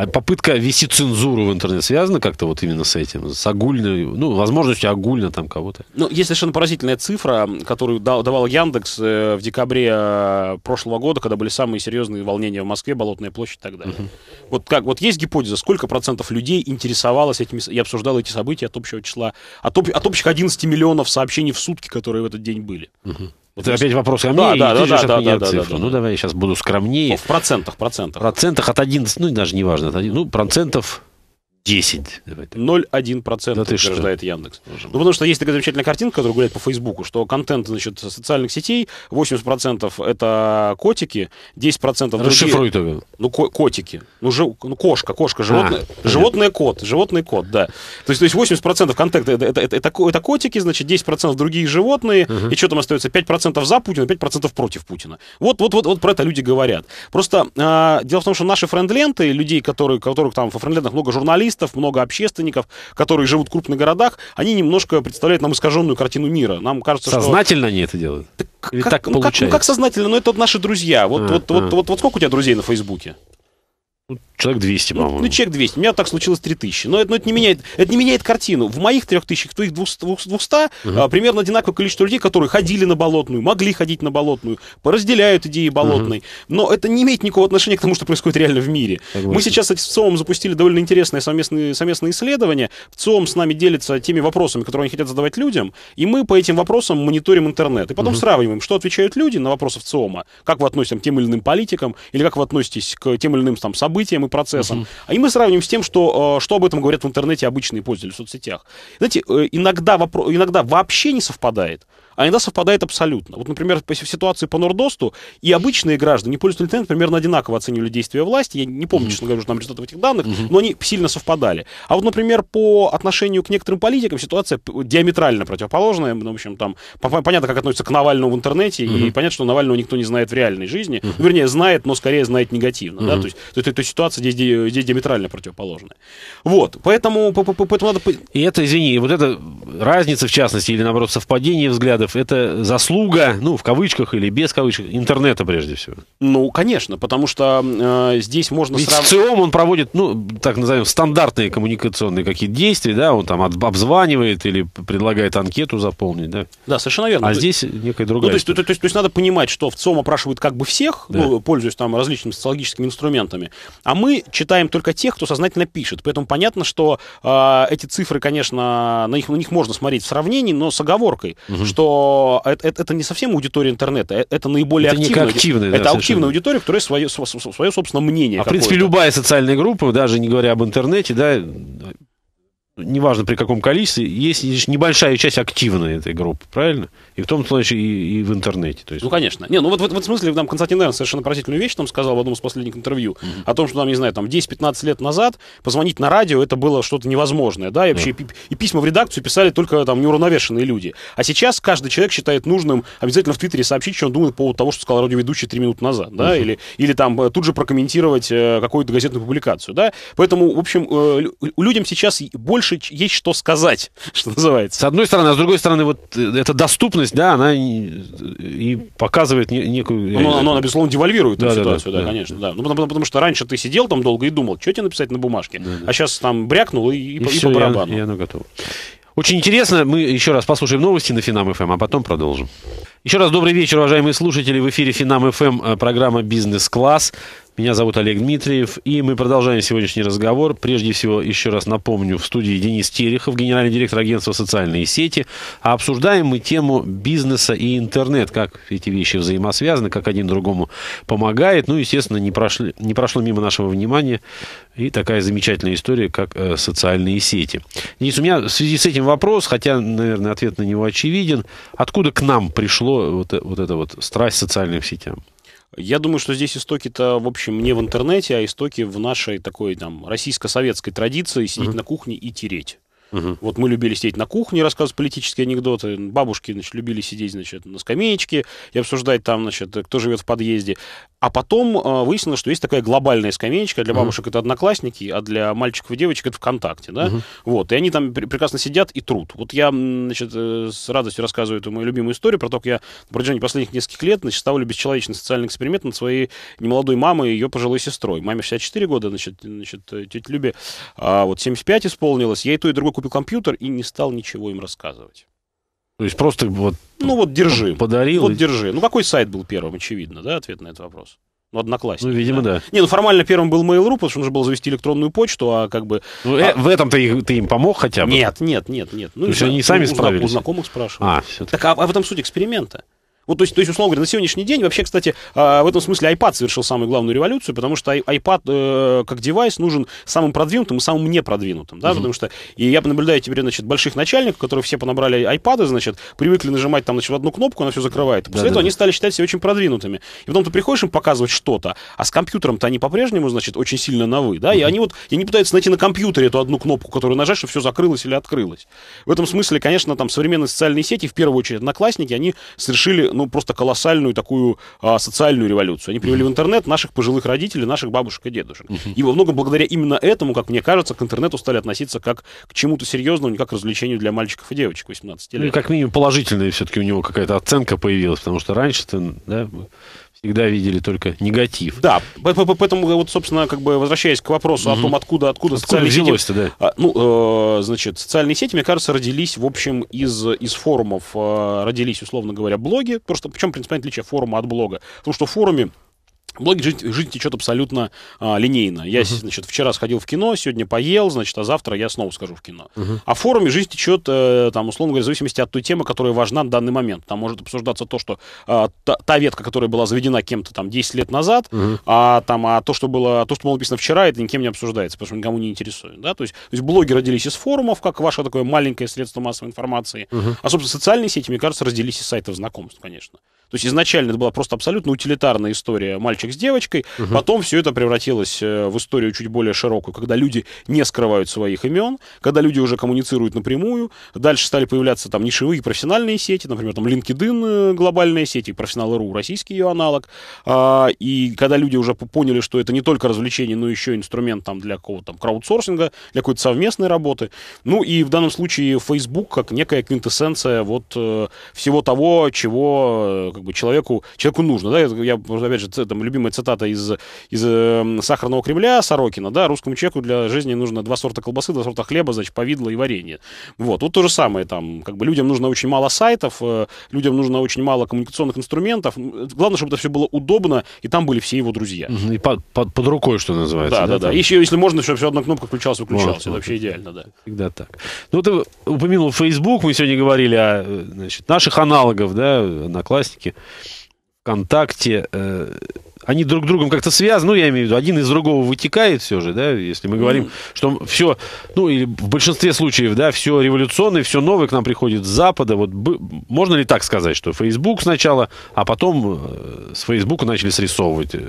[SPEAKER 1] А попытка вести цензуру в интернет связана как-то вот именно с этим? С огульной, ну, возможностью огульно там кого-то?
[SPEAKER 2] Ну, есть совершенно поразительная цифра, которую давал Яндекс э, в декабре э, прошлого года, когда были самые серьезные волнения в Москве, Болотная площадь и так далее. Вот как, вот есть гипотеза, сколько процентов людей интересовалось этими и обсуждало эти события от общего числа, от, об, от общих 11 миллионов сообщений в сутки, которые в этот день были? Угу. Вот это опять вопрос о мне да, да, да, да, да, да, да, цифру.
[SPEAKER 1] Да, ну, да, ну, давай я сейчас буду скромнее. в процентах, процентах. Процентах от 11, ну, даже не важно, ну, процентов 10. 0,1% да утверждает Яндекс. ну, потому что есть такая
[SPEAKER 2] замечательная картинка, которая гуляет по Фейсбуку, что контент, значит, социальных сетей 80% это котики, 10% другие... Расшифруй только. Ну, ко- котики. Ну, жи... ну, кошка, кошка,
[SPEAKER 1] животное. А, животное
[SPEAKER 2] кот, животный кот, да. То есть, то есть 80% контента это, это, это, это котики, значит, 10% другие животные, угу. и что там остается? 5% за Путина, 5% против Путина. Вот, вот, вот, вот про это люди говорят. Просто э, дело в том, что наши френд-ленты, людей, которые, которых там во френд-лентах много журналистов, журналистов, много общественников, которые живут в крупных городах, они немножко представляют нам искаженную картину мира. Нам кажется, Сознательно
[SPEAKER 1] что... они это делают? Так, Или как, так ну, получается? Как, ну как
[SPEAKER 2] сознательно? Ну это наши друзья. Вот, а, вот, а. Вот, вот, вот сколько у тебя друзей на Фейсбуке?
[SPEAKER 1] Ну, Человек 200, ну, по-моему. Ну,
[SPEAKER 2] ну, человек 200. У меня так случилось 3000. Но это, но ну, это, не, меняет, это не меняет картину. В моих 3000, в твоих 200, 200 угу. а, примерно одинаковое количество людей, которые ходили на Болотную, могли ходить на Болотную, разделяют идеи Болотной. Угу. Но это не имеет никакого отношения к тому, что происходит реально в мире. Согласен. Мы сейчас, кстати, с ЦОМом запустили довольно интересное совместное, совместное исследование. ЦОМ с нами делится теми вопросами, которые они хотят задавать людям, и мы по этим вопросам мониторим интернет. И потом угу. сравниваем, что отвечают люди на вопросы в ЦОМа, как вы относитесь к тем или иным политикам, или как вы относитесь к тем или иным там, событиям и процессом. Uh-huh. А и мы сравним с тем, что, э, что об этом говорят в интернете обычные пользователи в соцсетях. Знаете, э, иногда, вопро- иногда вообще не совпадает а иногда совпадает абсолютно. Вот, например, в ситуации по Нордосту и обычные граждане, и пользователи интернета примерно одинаково оценивали действия власти. Я не помню, честно говоря, уже там результатов этих данных, но они сильно совпадали. А вот, например, по отношению к некоторым политикам ситуация диаметрально противоположная. Ну, в общем, там понятно, как относится к Навальному в интернете, и понятно, что Навального никто не знает в реальной жизни. mm Вернее, знает, но скорее знает негативно. Да? То есть то, то, то ситуация здесь, здесь диаметрально противоположная.
[SPEAKER 1] Вот, поэтому, поэтому надо... И это, извини, вот эта разница, в частности, или, наоборот, совпадение взглядов взглядов, это заслуга, ну, в кавычках или без кавычек, интернета прежде всего.
[SPEAKER 2] Ну, конечно, потому что э, здесь можно Ведь
[SPEAKER 1] сравнивать... в целом он проводит, ну, так назовем, стандартные коммуникационные какие-то действия, да, он там обзванивает или предлагает анкету заполнить, да? Да, совершенно верно. А то здесь некая другая ну, то, есть,
[SPEAKER 2] то, то, есть, то есть надо понимать, что в ЦИОМ опрашивают как бы всех, да. ну, пользуясь там различными социологическими инструментами, а мы читаем только тех, кто сознательно пишет. Поэтому понятно, что э, эти цифры, конечно, на них, на них можно смотреть в сравнении, но с оговоркой, угу. что это, это, это не совсем аудитория интернета, э, это наиболее это активная. активная это совершенно. активная аудитория, которая свое, свое, свое собственное мнение. А в принципе,
[SPEAKER 1] любая социальная группа, даже не говоря об интернете, да, неважно при каком количестве, есть лишь небольшая часть активной этой группы, правильно? И в том случае и, и в интернете. То есть... Ну,
[SPEAKER 2] конечно. Не, ну вот, вот, вот в смысле, там Константин Эрн совершенно поразительную вещь там сказал в одном из последних интервью mm-hmm. о том, что, там, не знаю, там 10-15 лет назад позвонить на радио это было что-то невозможное, да, и вообще yeah. и, и письма в редакцию писали только там неуравновешенные люди. А сейчас каждый человек считает нужным обязательно в Твиттере сообщить, что он думает по поводу того, что сказал радиоведущий 3 минуты назад, да, mm-hmm. или, или там э, тут же прокомментировать э, какую-то газетную публикацию, да. Поэтому, в общем, э, людям сейчас больше больше есть что сказать, что
[SPEAKER 1] называется. С одной стороны, а с другой стороны, вот э, эта доступность, да, она и, и показывает некую... Э, Но, ну, она, она,
[SPEAKER 2] безусловно, девальвирует да, эту да, ситуацию, да, да, да конечно, да. Ну, потому, потому что раньше ты сидел там долго и думал, что тебе написать на бумажке, да,
[SPEAKER 1] да. а сейчас там брякнул и, и, и, все, и по барабану. И оно, и оно готово. Очень интересно. Мы еще раз послушаем новости на Финам ФМ, эм, а потом продолжим. Еще раз добрый вечер, уважаемые слушатели. В эфире Финам ФМ эм, э, программа Бизнес-класс. Меня зовут Олег Дмитриев, и мы продолжаем сегодняшний разговор. Прежде всего, еще раз напомню, в студии Денис Терехов, генеральный директор агентства «Социальные сети». А обсуждаем мы тему бизнеса и интернет, как эти вещи взаимосвязаны, как один другому помогает. Ну, естественно, не, прошли, не прошло мимо нашего внимания и такая замечательная история, как э, социальные сети. Денис, у меня в связи с этим вопрос, хотя, наверное, ответ на него очевиден. Откуда к нам пришло вот, э, вот эта вот страсть к социальным сетям?
[SPEAKER 2] Я думаю, что здесь истоки-то, в общем, не в интернете, а истоки в нашей такой там российско-советской традиции сидеть mm на кухне и тереть. Угу. Вот мы любили сидеть на кухне, рассказывать политические анекдоты. Бабушки значит, любили сидеть значит, на скамеечке и обсуждать там, значит, кто живет в подъезде. А потом э, выяснилось, что есть такая глобальная скамеечка. Для бабушек угу. это одноклассники, а для мальчиков и девочек это ВКонтакте. Да? Угу. Вот. И они там пр- прекрасно сидят и труд. Вот я значит, э, с радостью рассказываю эту мою любимую историю про то, как я на протяжении последних нескольких лет значит, ставлю бесчеловечный социальный эксперимент над своей немолодой мамой и ее пожилой сестрой. Маме 64 года, значит, значит э, тетя Любе а вот 75 исполнилось. Я и то, и другое купил компьютер и не стал ничего им рассказывать. То есть просто вот... Ну вот держи. Подарил. Вот держи. Ну какой сайт был первым, очевидно, да, ответ на этот вопрос? Ну, одноклассник. Ну, видимо, да. да. Не, ну формально первым был Mail.ru, потому что нужно было завести электронную почту, а как бы... Ну, э, а... в этом ты, ты им помог хотя бы? Нет, нет, нет, нет. Ну, То есть они сами ну, у, справились? У знакомых
[SPEAKER 1] спрашивали. А, все
[SPEAKER 2] так а, а в этом суть эксперимента. Вот, то есть, то есть, условно говоря, на сегодняшний день вообще, кстати, а, в этом смысле iPad совершил самую главную революцию, потому что iPad э, как девайс нужен самым продвинутым и самым непродвинутым, да, угу. потому что и я наблюдаю теперь, значит, больших начальников, которые все понабрали iPad, значит, привыкли нажимать там, значит, одну кнопку, она все закрывает. И после да, этого да, они да. стали считать себя очень продвинутыми. И потом ты приходишь им показывать что-то, а с компьютером-то они по-прежнему, значит, очень сильно на «вы», да, угу. и они вот, и они пытаются найти на компьютере эту одну кнопку, которую нажать, чтобы все закрылось или открылось. В этом смысле, конечно, там современные социальные сети, в первую очередь одноклассники, они совершили ну, просто колоссальную такую а, социальную революцию. Они привели в интернет наших пожилых родителей, наших бабушек и дедушек. И во многом благодаря именно этому, как мне кажется, к интернету стали относиться как к чему-то серьезному, не как к развлечению для мальчиков и девочек 18 ну, лет. Ну,
[SPEAKER 1] как минимум положительная все-таки у него какая-то оценка появилась, потому что раньше-то, да, всегда видели только негатив. Да,
[SPEAKER 2] поэтому э, вот, собственно, как бы возвращаясь к вопросу угу. о том,
[SPEAKER 1] откуда, откуда, откуда
[SPEAKER 2] социальные взялось сети... да? А, ну, э, значит, социальные сети, мне кажется, родились, в общем, из, из форумов. А, родились, условно говоря, блоги, Просто в чем принципиальное отличие форума от блога? Потому что в форуме Блоги жизнь, жизнь течет абсолютно а, линейно. Я, uh-huh. значит, вчера сходил в кино, сегодня поел, значит, а завтра я снова скажу в кино. Uh-huh. А в форуме жизнь течет, э, там, условно говоря, в зависимости от той темы, которая важна на данный момент. Там может обсуждаться то, что э, та, та ветка, которая была заведена кем-то там 10 лет назад, uh-huh. а, там, а то, что было, то, что было написано вчера, это никем не обсуждается, потому что никому не интересует. Да? То, есть, то есть блоги родились из форумов, как ваше такое маленькое средство массовой информации. Uh-huh. А, собственно, социальные сети, мне кажется, родились из сайтов знакомств, конечно. То есть изначально это была просто абсолютно утилитарная история мальчик с девочкой, угу. потом все это превратилось э, в историю чуть более широкую, когда люди не скрывают своих имен, когда люди уже коммуницируют напрямую, дальше стали появляться там нишевые профессиональные сети, например, там LinkedIn э, глобальная сеть и профессионал.ру, российский ее аналог, а, и когда люди уже поняли, что это не только развлечение, но еще инструмент там для какого-то там краудсорсинга, для какой-то совместной работы, ну и в данном случае Facebook как некая квинтэссенция вот э, всего того, чего как бы человеку, человеку нужно, да, я, опять же, там, любимая цитата из, из эм, «Сахарного Кремля» Сорокина, да, русскому человеку для жизни нужно два сорта колбасы, два сорта хлеба, значит, повидло и варенье. Вот, вот то же самое, там, как бы людям нужно очень мало сайтов, э, людям нужно очень мало коммуникационных инструментов, э, главное, чтобы это все было удобно,
[SPEAKER 1] и там были все его друзья. И под, под, под рукой, что называется. Да, да, да. да.
[SPEAKER 2] Еще, если можно, чтобы все одна кнопка
[SPEAKER 1] включалась-выключалась, вот, это вот. вообще идеально, да. Всегда так. Ну, ты э, упомянул Facebook, мы сегодня говорили о значит, наших аналогов, да, одноклассники, ВКонтакте. ВКонтакте. Э, они друг другом как-то связаны, ну, я имею в виду, один из другого вытекает все же, да, если мы говорим, mm. что все, ну, или в большинстве случаев, да, все революционное, все новое к нам приходит с Запада, вот можно ли так сказать, что Facebook сначала, а потом э, с Facebook начали срисовывать э,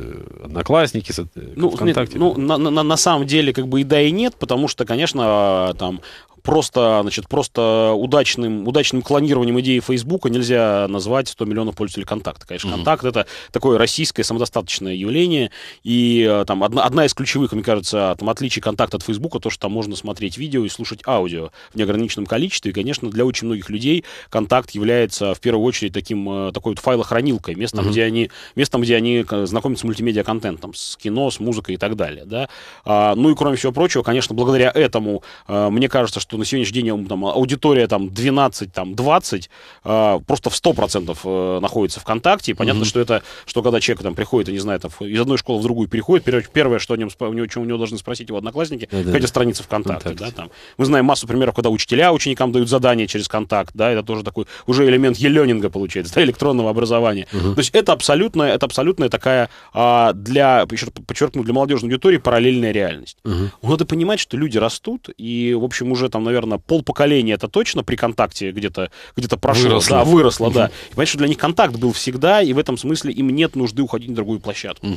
[SPEAKER 1] одноклассники,
[SPEAKER 2] ну, ВКонтакте? Нет, ну, на, на, на самом деле, как бы и да, и нет, потому что, конечно, там, просто, значит, просто удачным, удачным клонированием идеи Фейсбука нельзя назвать 100 миллионов пользователей контакта. Конечно, угу. контакт это такое российское самодостаточное явление, и э, там одна, одна из ключевых, мне кажется, там, отличий контакта от Фейсбука, то, что там можно смотреть видео и слушать аудио в неограниченном количестве, и, конечно, для очень многих людей контакт является в первую очередь таким, э, такой вот файлохранилкой, местом, угу. где они, местом, где они э, знакомятся с мультимедиа-контентом, с кино, с музыкой и так далее, да. А, ну и, кроме всего прочего, конечно, благодаря этому, мне кажется, что что на сегодняшний день там, аудитория там 12, там 20 э, а, просто в 100% э, находится ВКонтакте. И понятно, mm-hmm. что это, что когда человек там приходит, я не знаю, там, из одной школы в другую переходит, первое, что о нем, у него, чем у него должны спросить его одноклассники, да, какая да. страница ВКонтакте. ВКонтакте. Да, там. Мы знаем массу примеров, когда учителя ученикам дают задания через контакт, да, это тоже такой уже элемент еленинга получается, да, электронного образования. Mm-hmm. То есть это абсолютно, это абсолютная такая э, для, еще подчеркну, для молодежной аудитории параллельная реальность. Mm-hmm. Надо понимать, что люди растут, и, в общем, уже там там, наверное, пол поколения это точно при контакте где-то где прошло. Выросло. Да, выросло, да. И понимаешь, что для них контакт был всегда, и в этом смысле им нет нужды уходить на другую площадку.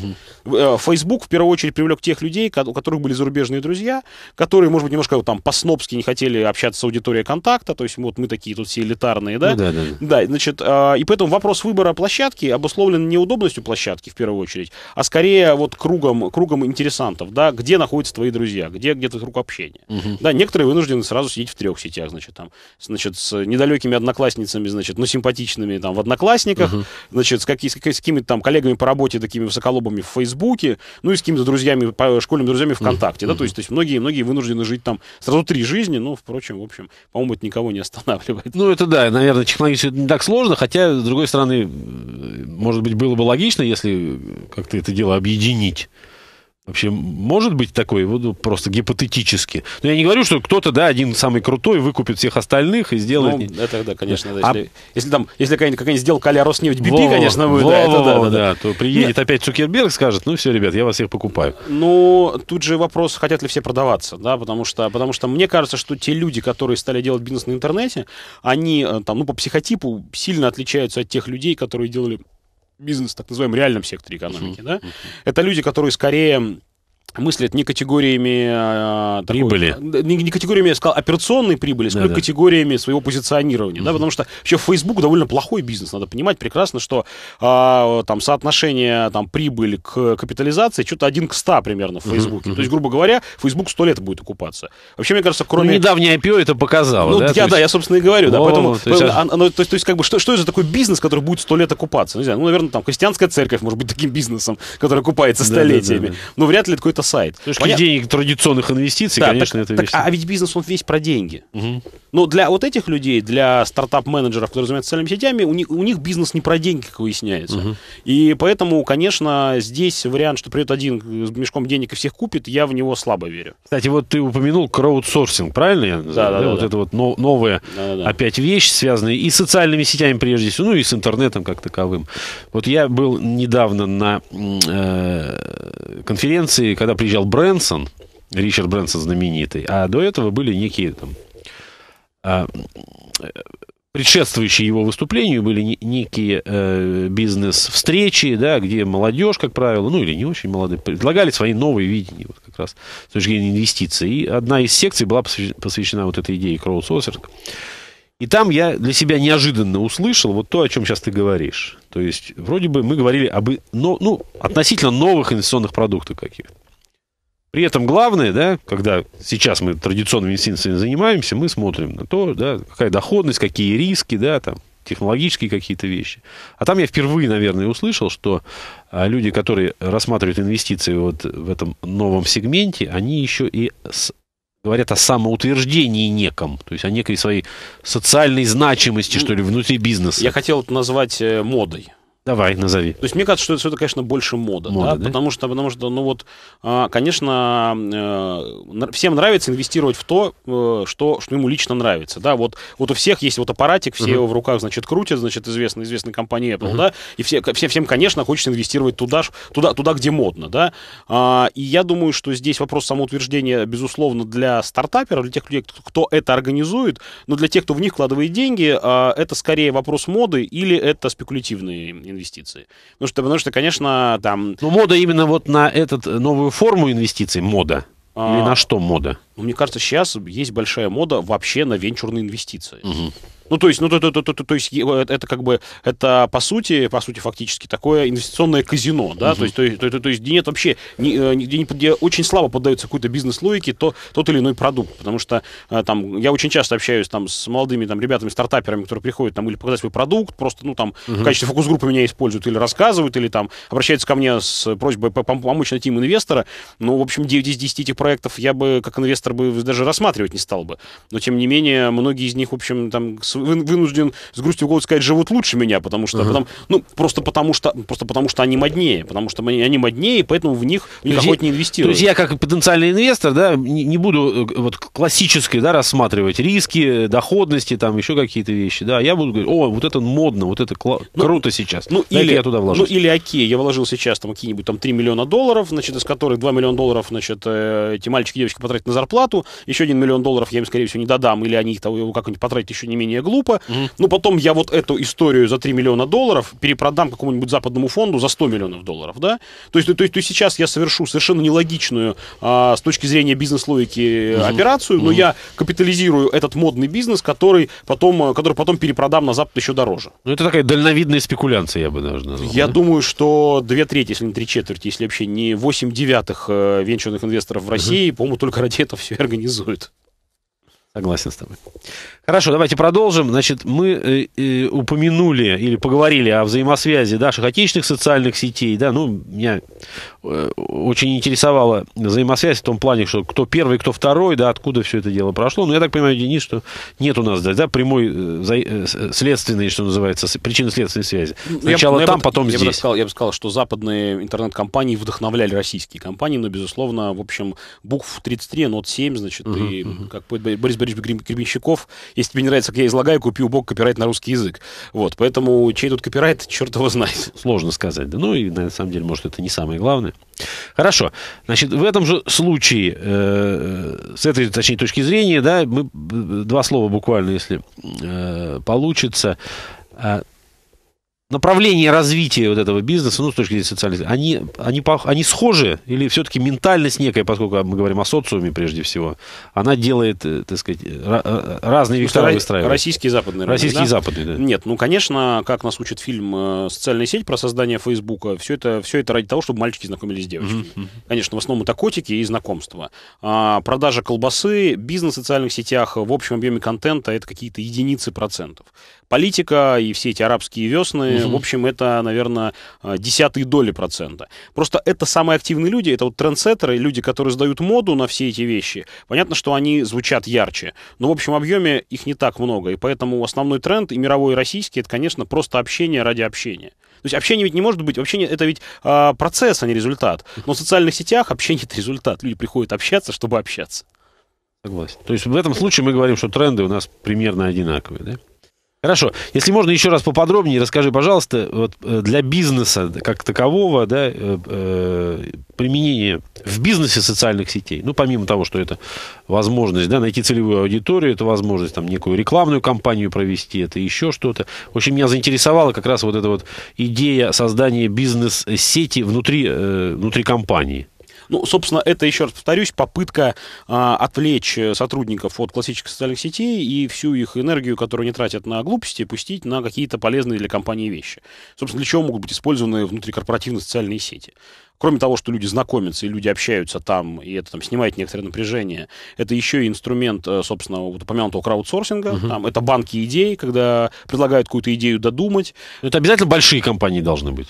[SPEAKER 2] Угу. Facebook в первую очередь привлек тех людей, у которых были зарубежные друзья, которые, может быть, немножко там по-снобски не хотели общаться с аудиторией контакта, то есть вот мы такие тут все элитарные, да? Ну, да, да, да. значит, а, и поэтому вопрос выбора площадки обусловлен неудобностью площадки в первую очередь, а скорее вот кругом, кругом интересантов, да, где находятся твои друзья, где, где то круг общения. Угу. Да, некоторые вынуждены сразу сидеть в трех сетях, значит, там, значит, с недалекими одноклассницами, значит, ну, симпатичными, там, в одноклассниках, uh-huh. значит, с, какие, с какими-то там коллегами по работе, такими высоколобами в Фейсбуке, ну, и с какими-то друзьями, по, школьными друзьями ВКонтакте, uh-huh. да, то есть, то есть многие, многие вынуждены жить там сразу три жизни, ну, впрочем, в общем, по-моему, это никого не останавливает.
[SPEAKER 1] Ну, это да, наверное, технологически не так сложно, хотя, с другой стороны, может быть, было бы логично, если как-то это дело объединить. Вообще, может быть такое, вот просто гипотетически. Но я не говорю, что кто-то, да, один самый крутой, выкупит всех остальных и сделает... Ну, это да, конечно,
[SPEAKER 2] да. да. Если, а... если там, если какая-нибудь, какая сделка а-ля Роснефть BP, конечно, будет, да, это, да, да, да, да, то приедет Нет.
[SPEAKER 1] опять Цукерберг, скажет, ну все, ребят, я вас всех покупаю.
[SPEAKER 2] Ну, тут же вопрос, хотят ли все продаваться, да, потому что, потому что мне кажется, что те люди, которые стали делать бизнес на интернете, они э, там, ну, по психотипу сильно отличаются от тех людей, которые делали бизнес в так называемом реальном секторе экономики. Uh-huh. Да? Uh-huh. Это люди, которые скорее мыслят не категориями э, такой, прибыли, э, не, не категориями, я сказал, операционной прибыли, сколько да, да. категориями своего позиционирования, угу. да, потому что вообще Facebook довольно плохой бизнес, надо понимать прекрасно, что э, там соотношение там прибыли к капитализации что-то один к ста примерно в Facebook, угу, то есть грубо говоря, Facebook сто лет будет окупаться. Вообще мне кажется,
[SPEAKER 1] кроме ну, недавнее IPO это показало, ну, да, я есть... да, я собственно и говорю, да, О, поэтому то есть, оно, а
[SPEAKER 2] а, ну, то, то есть как бы что что это такой бизнес, который будет сто лет окупаться, ну, не знаю, ну наверное там христианская церковь может быть таким бизнесом, который окупается столетиями, да, да, да, да. но вряд ли это какой-то сайт. С точки Поня...
[SPEAKER 1] денег традиционных инвестиций, да, конечно, так, это так, а, ведь
[SPEAKER 2] бизнес, он весь про деньги. Угу. Ну, но для вот этих людей, для стартап-менеджеров, которые занимаются социальными сетями, у них, у них бизнес не про деньги, как выясняется. Угу. И поэтому, конечно, здесь вариант, что придет один э, с мешком денег и всех купит, я в него слабо верю.
[SPEAKER 1] Кстати, вот ты упомянул краудсорсинг, правильно? Я э, да, да, да, да, вот да. это вот новая да, да, да. опять вещь, связанная и с социальными сетями прежде всего, ну и с интернетом как таковым. Вот я был недавно на э, конференции, когда приезжал Брэнсон, Ричард Брэнсон знаменитый, а до этого были некие там а, предшествующие его выступлению были некие э, бизнес-встречи, да, где молодежь, как правило, ну или не очень молодые, предлагали свои новые видения, вот как раз с точки зрения инвестиций. И одна из секций была посвящена вот этой идее краудсорсинга. И там я для себя неожиданно услышал вот то, о чем сейчас ты говоришь. То есть, вроде бы мы говорили об, но, ну, относительно новых инвестиционных продуктах каких-то. При этом главное, да, когда сейчас мы традиционными инвестициями занимаемся, мы смотрим на то, да, какая доходность, какие риски, да, там, технологические какие-то вещи. А там я впервые, наверное, услышал, что а, люди, которые рассматривают инвестиции вот в этом новом сегменте, они еще и с, говорят о самоутверждении неком, то есть о некой своей социальной значимости, ну, что ли, внутри бизнеса. Я
[SPEAKER 2] хотел это назвать э, модой.
[SPEAKER 1] Давай, назови. То есть мне кажется, что это, это конечно, больше
[SPEAKER 2] мода. мода да? Да? Потому, что, потому что, ну вот, а, конечно, э, всем нравится инвестировать в то, э, что, что ему лично нравится. Да? Вот, вот у всех есть вот аппаратик, все uh-huh. его в руках, значит, крутят, значит, известной, известной компании Apple, uh-huh. да, и все, все, всем, конечно, хочется инвестировать туда, туда, туда, где модно, да. А, и я думаю, что здесь вопрос самоутверждения, безусловно, для стартаперов, для тех людей, кто это организует, но для тех, кто в них вкладывает деньги, а, это скорее вопрос моды или это спекулятивные инвестиции. Ну что, потому ну, что, конечно, там... Ну, мода
[SPEAKER 1] именно вот на этот э, новую форму инвестиций, мода. А... Или на что мода?
[SPEAKER 2] Ну, мне кажется, сейчас есть большая мода вообще на венчурные инвестиции. Угу. Ну, то есть, ну, то, то, то, то, то, то есть, это как бы, это по сути, по сути, фактически такое инвестиционное казино, да, угу. то, есть, то, то, то, то есть, где нет вообще, нигде, э, где очень слабо поддается какой-то бизнес-логике то, тот или иной продукт, потому что э, там, я очень часто общаюсь там с молодыми там ребятами, стартаперами, которые приходят там или показать свой продукт, просто, ну, там, угу. в качестве фокус-группы меня используют или рассказывают, или там обращаются ко мне с просьбой помочь найти им инвестора, ну, в общем, 9 из 10 этих проектов я бы, как инвестор, бы даже рассматривать не стал бы, но, тем не менее, многие из них, в общем, там, с вынужден с грустью в голосе сказать, живут лучше меня, потому что, uh-huh. потому, ну, просто потому что, просто потому что они моднее, потому что они, они моднее, поэтому в них никакой не инвестируют. То есть я
[SPEAKER 1] как потенциальный инвестор, да, не, не буду э, вот классически, да, рассматривать риски, доходности, там еще какие-то вещи, да, я буду говорить, о, вот это модно, вот это кла- ну, круто сейчас, ну или я туда вложу, Ну
[SPEAKER 2] или окей, я вложил сейчас там какие-нибудь там 3 миллиона долларов, значит, из которых 2 миллиона долларов, значит, э, эти мальчики и девочки потратят на зарплату, еще 1 миллион долларов я им, скорее всего, не додам, или они их как-нибудь потратят еще не менее глупо. Mm-hmm. Ну, потом я вот эту историю за 3 миллиона долларов перепродам какому-нибудь западному фонду за 100 миллионов долларов, да? То есть, то, есть, то есть сейчас я совершу совершенно нелогичную а, с точки зрения бизнес-логики mm-hmm. операцию, но mm-hmm. я капитализирую этот модный бизнес, который потом, э, который потом перепродам на Запад еще дороже.
[SPEAKER 1] Ну, это такая дальновидная спекуляция, я бы даже назвал. Я да? думаю, что две трети, если
[SPEAKER 2] не три четверти, если вообще не 8 девятых э, венчурных инвесторов в России, mm-hmm. по-моему, только ради этого все организуют.
[SPEAKER 1] Согласен с тобой. Хорошо, давайте продолжим. Значит, мы э, э упомянули или поговорили о взаимосвязи да, отечественных социальных сетей. Да, ну, меня Э, очень интересовала взаимосвязь в том плане, что кто первый, кто второй, да, откуда все это дело прошло. Но ну, я так понимаю, Денис, что нет у нас да, да прямой э, э, следственной, что называется, причинно-следственной связи. Ну, Сначала ну, я, там, я потом я здесь. Бы
[SPEAKER 2] сказал, я бы сказал, что западные интернет-компании вдохновляли российские компании, но, безусловно, в общем, букв 33, а нот 7, значит, uh-huh, и, uh-huh. как поет Борис Борисович Гребенщиков, если тебе не нравится, как я излагаю, купи у Бога копирайт на русский
[SPEAKER 1] язык. Вот, поэтому чей тут копирайт, черт его знает. Сложно сказать, да, ну и на самом деле, может, это не самое главное. Хорошо. Значит, в этом же случае, э, с этой, точнее, точки зрения, да, мы э, два слова буквально, если э, получится. А направление развития вот этого бизнеса, ну, с точки зрения социализма, они, они, они схожи? Или все-таки ментальность некая, поскольку мы говорим о социуме прежде всего, она делает, э, так сказать, э, разные вектора ну, выстраивает? Российские и западные. Российские да? западные, да.
[SPEAKER 2] Нет, ну, конечно, как нас учит фильм э, «Социальная сеть» про создание Фейсбука, все это, все это ради того, чтобы мальчики знакомились с девочками. Mm-hmm. Конечно, в основном это котики и знакомства. А, продажа колбасы, бизнес в социальных сетях, в общем объеме контента — это какие-то единицы процентов политика и все эти арабские весны, угу. в общем, это, наверное, а, десятые доли процента. Просто это самые активные люди, это вот трендсеттеры, люди, которые сдают моду на все эти вещи. Понятно, что они звучат ярче, но в общем объеме их не так много, и поэтому основной тренд и мировой, и российский, это, конечно, просто общение ради общения. То есть общение ведь не может быть, общение это ведь э, процесс, а не результат. Но в социальных сетях общение это результат. Люди приходят общаться, чтобы общаться.
[SPEAKER 1] Согласен. То есть в этом случае мы говорим, что тренды у нас примерно одинаковые, да? Хорошо. Если можно еще раз поподробнее, расскажи, пожалуйста, вот э, для бизнеса как такового, да, э, э, применение в бизнесе социальных сетей. Ну, помимо того, что это возможность, да, найти целевую аудиторию, это возможность там некую рекламную кампанию провести, это еще что-то. В общем, меня заинтересовала как раз вот эта вот идея создания бизнес-сети внутри, внутри компании.
[SPEAKER 2] Ну, собственно, это, еще раз повторюсь, попытка а, отвлечь э, сотрудников от классических социальных сетей и всю их энергию, которую они тратят на глупости, пустить на какие-то полезные для компании вещи. Собственно, для чего могут быть использованы внутрикорпоративные социальные сети? кроме того, что люди знакомятся и люди общаются там, и это там снимает некоторое напряжение, это еще и инструмент, э, собственно, вот упомянутого краудсорсинга. Угу. Там, это банки идей, когда предлагают какую-то идею додумать. Это обязательно большие компании должны быть.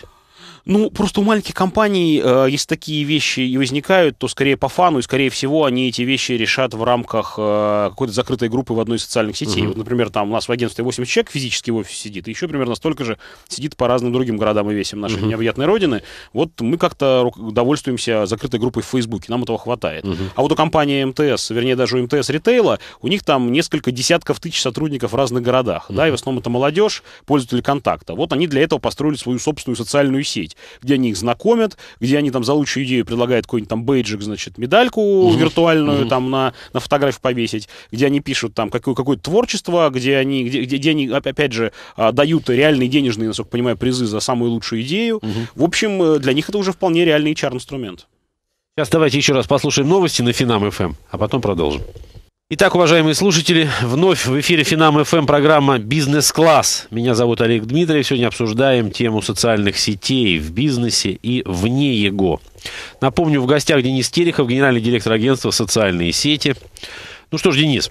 [SPEAKER 2] Ну, просто у маленьких компаний, э, если такие вещи и возникают, то скорее по фану, и скорее всего они эти вещи решат в рамках э, какой-то закрытой группы в одной из социальных сетей. Угу. Вот, например, там у нас в агентстве 80 человек физически в офисе сидит, и еще примерно столько же сидит по разным другим городам и весям нашей угу. необъятной родины. Вот мы как-то довольствуемся закрытой группой в Фейсбуке, нам этого хватает. Угу. А вот у компании МТС, вернее, даже у МТС ритейла, у них там несколько десятков тысяч сотрудников в разных городах, угу. да, и в основном это молодежь, пользователи контакта. Вот они для этого построили свою собственную социальную сеть сеть, где они их знакомят, где они там за лучшую идею предлагают какой-нибудь там бейджик, значит, медальку угу. виртуальную угу. там на, на фотографию повесить, где они пишут там какое- какое-то творчество, где они, где, где, где они, опять же, а, дают реальные денежные, насколько понимаю, призы за самую лучшую идею. Угу. В общем, э, для них это уже
[SPEAKER 1] вполне реальный HR-инструмент. Сейчас давайте еще раз послушаем новости на Финам ФМ, эм, а потом продолжим. Итак, уважаемые слушатели, вновь в эфире Финам ФМ программа «Бизнес-класс». Меня зовут Олег Дмитриев. Сегодня обсуждаем тему социальных сетей в бизнесе и вне его. Напомню, в гостях Денис Терехов, генеральный директор агентства «Социальные сети». Ну что ж, Денис,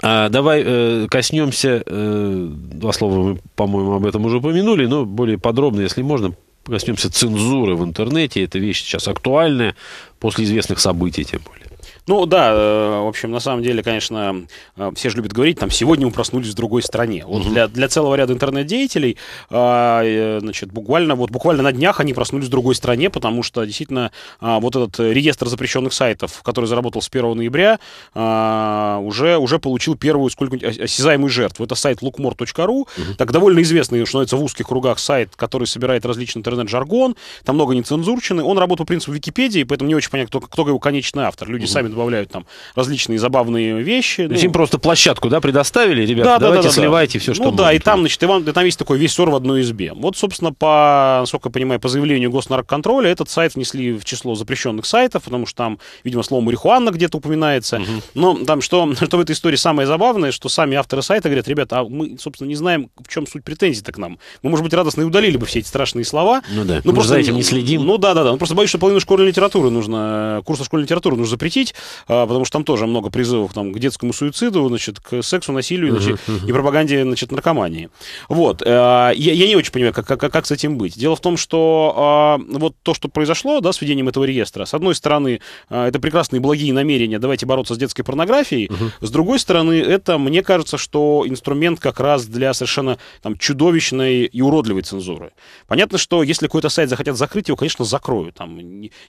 [SPEAKER 1] а, давай э, коснемся, э, два слова мы, по-моему, об этом уже упомянули, но более подробно, если можно, коснемся цензуры в интернете. Это вещь сейчас актуальная после известных событий, тем более.
[SPEAKER 2] Ну да, э, в общем, на самом деле, конечно, э, все же любят говорить, там, сегодня мы проснулись в другой стране. Вот для, для целого ряда интернет-деятелей, а, э, значит, буквально, вот буквально на днях они проснулись в другой стране, потому что, действительно, а, вот этот реестр запрещенных сайтов, который заработал с 1 ноября, а, уже, уже получил первую сколько-нибудь осязаемую жертву. Это сайт lookmore.ru, угу. так довольно известный, что это в узких кругах сайт, который собирает различный интернет-жаргон, там много нецензурчины, Он работал, по принципу, Википедии, поэтому не очень очень понятно, кто, кто его конечный автор. Люди угу. сами добавляют там различные забавные вещи. То ну, им
[SPEAKER 1] просто площадку, да, предоставили, ребята, да, давайте да, да, сливайте да. все, что Ну да, и
[SPEAKER 2] там, значит, и вам и там есть такой весь сор в одной избе. Вот, собственно, по, насколько я понимаю, по заявлению госнарконтроля этот сайт внесли в число запрещенных сайтов, потому что там, видимо, слово марихуана где-то упоминается. Угу. Но там, что, что в этой истории самое забавное, что сами авторы сайта говорят, ребята, а мы, собственно, не знаем, в чем суть претензий-то к нам. Мы, может быть, радостно и удалили бы все эти страшные слова. Ну да, но ну, мы просто, за этим не следим. Ну да, да, да. Ну, просто боюсь, что половину школьной литературы нужно условно, э, курсы школьной литературы нужно запретить, а, потому что там тоже много призывов там, к детскому суициду, значит, к сексу, насилию значит, и пропаганде значит, наркомании. Вот. Э, я, я не очень понимаю, как, как, как с этим быть. Дело в том, что а, вот то, что произошло да, с введением этого реестра, с одной стороны, а, это прекрасные благие намерения, давайте бороться с детской порнографией, угу. с другой стороны, это, мне кажется, что инструмент как раз для совершенно там, чудовищной и уродливой цензуры. Понятно, что если какой-то сайт захотят закрыть, его, конечно, закроют. Там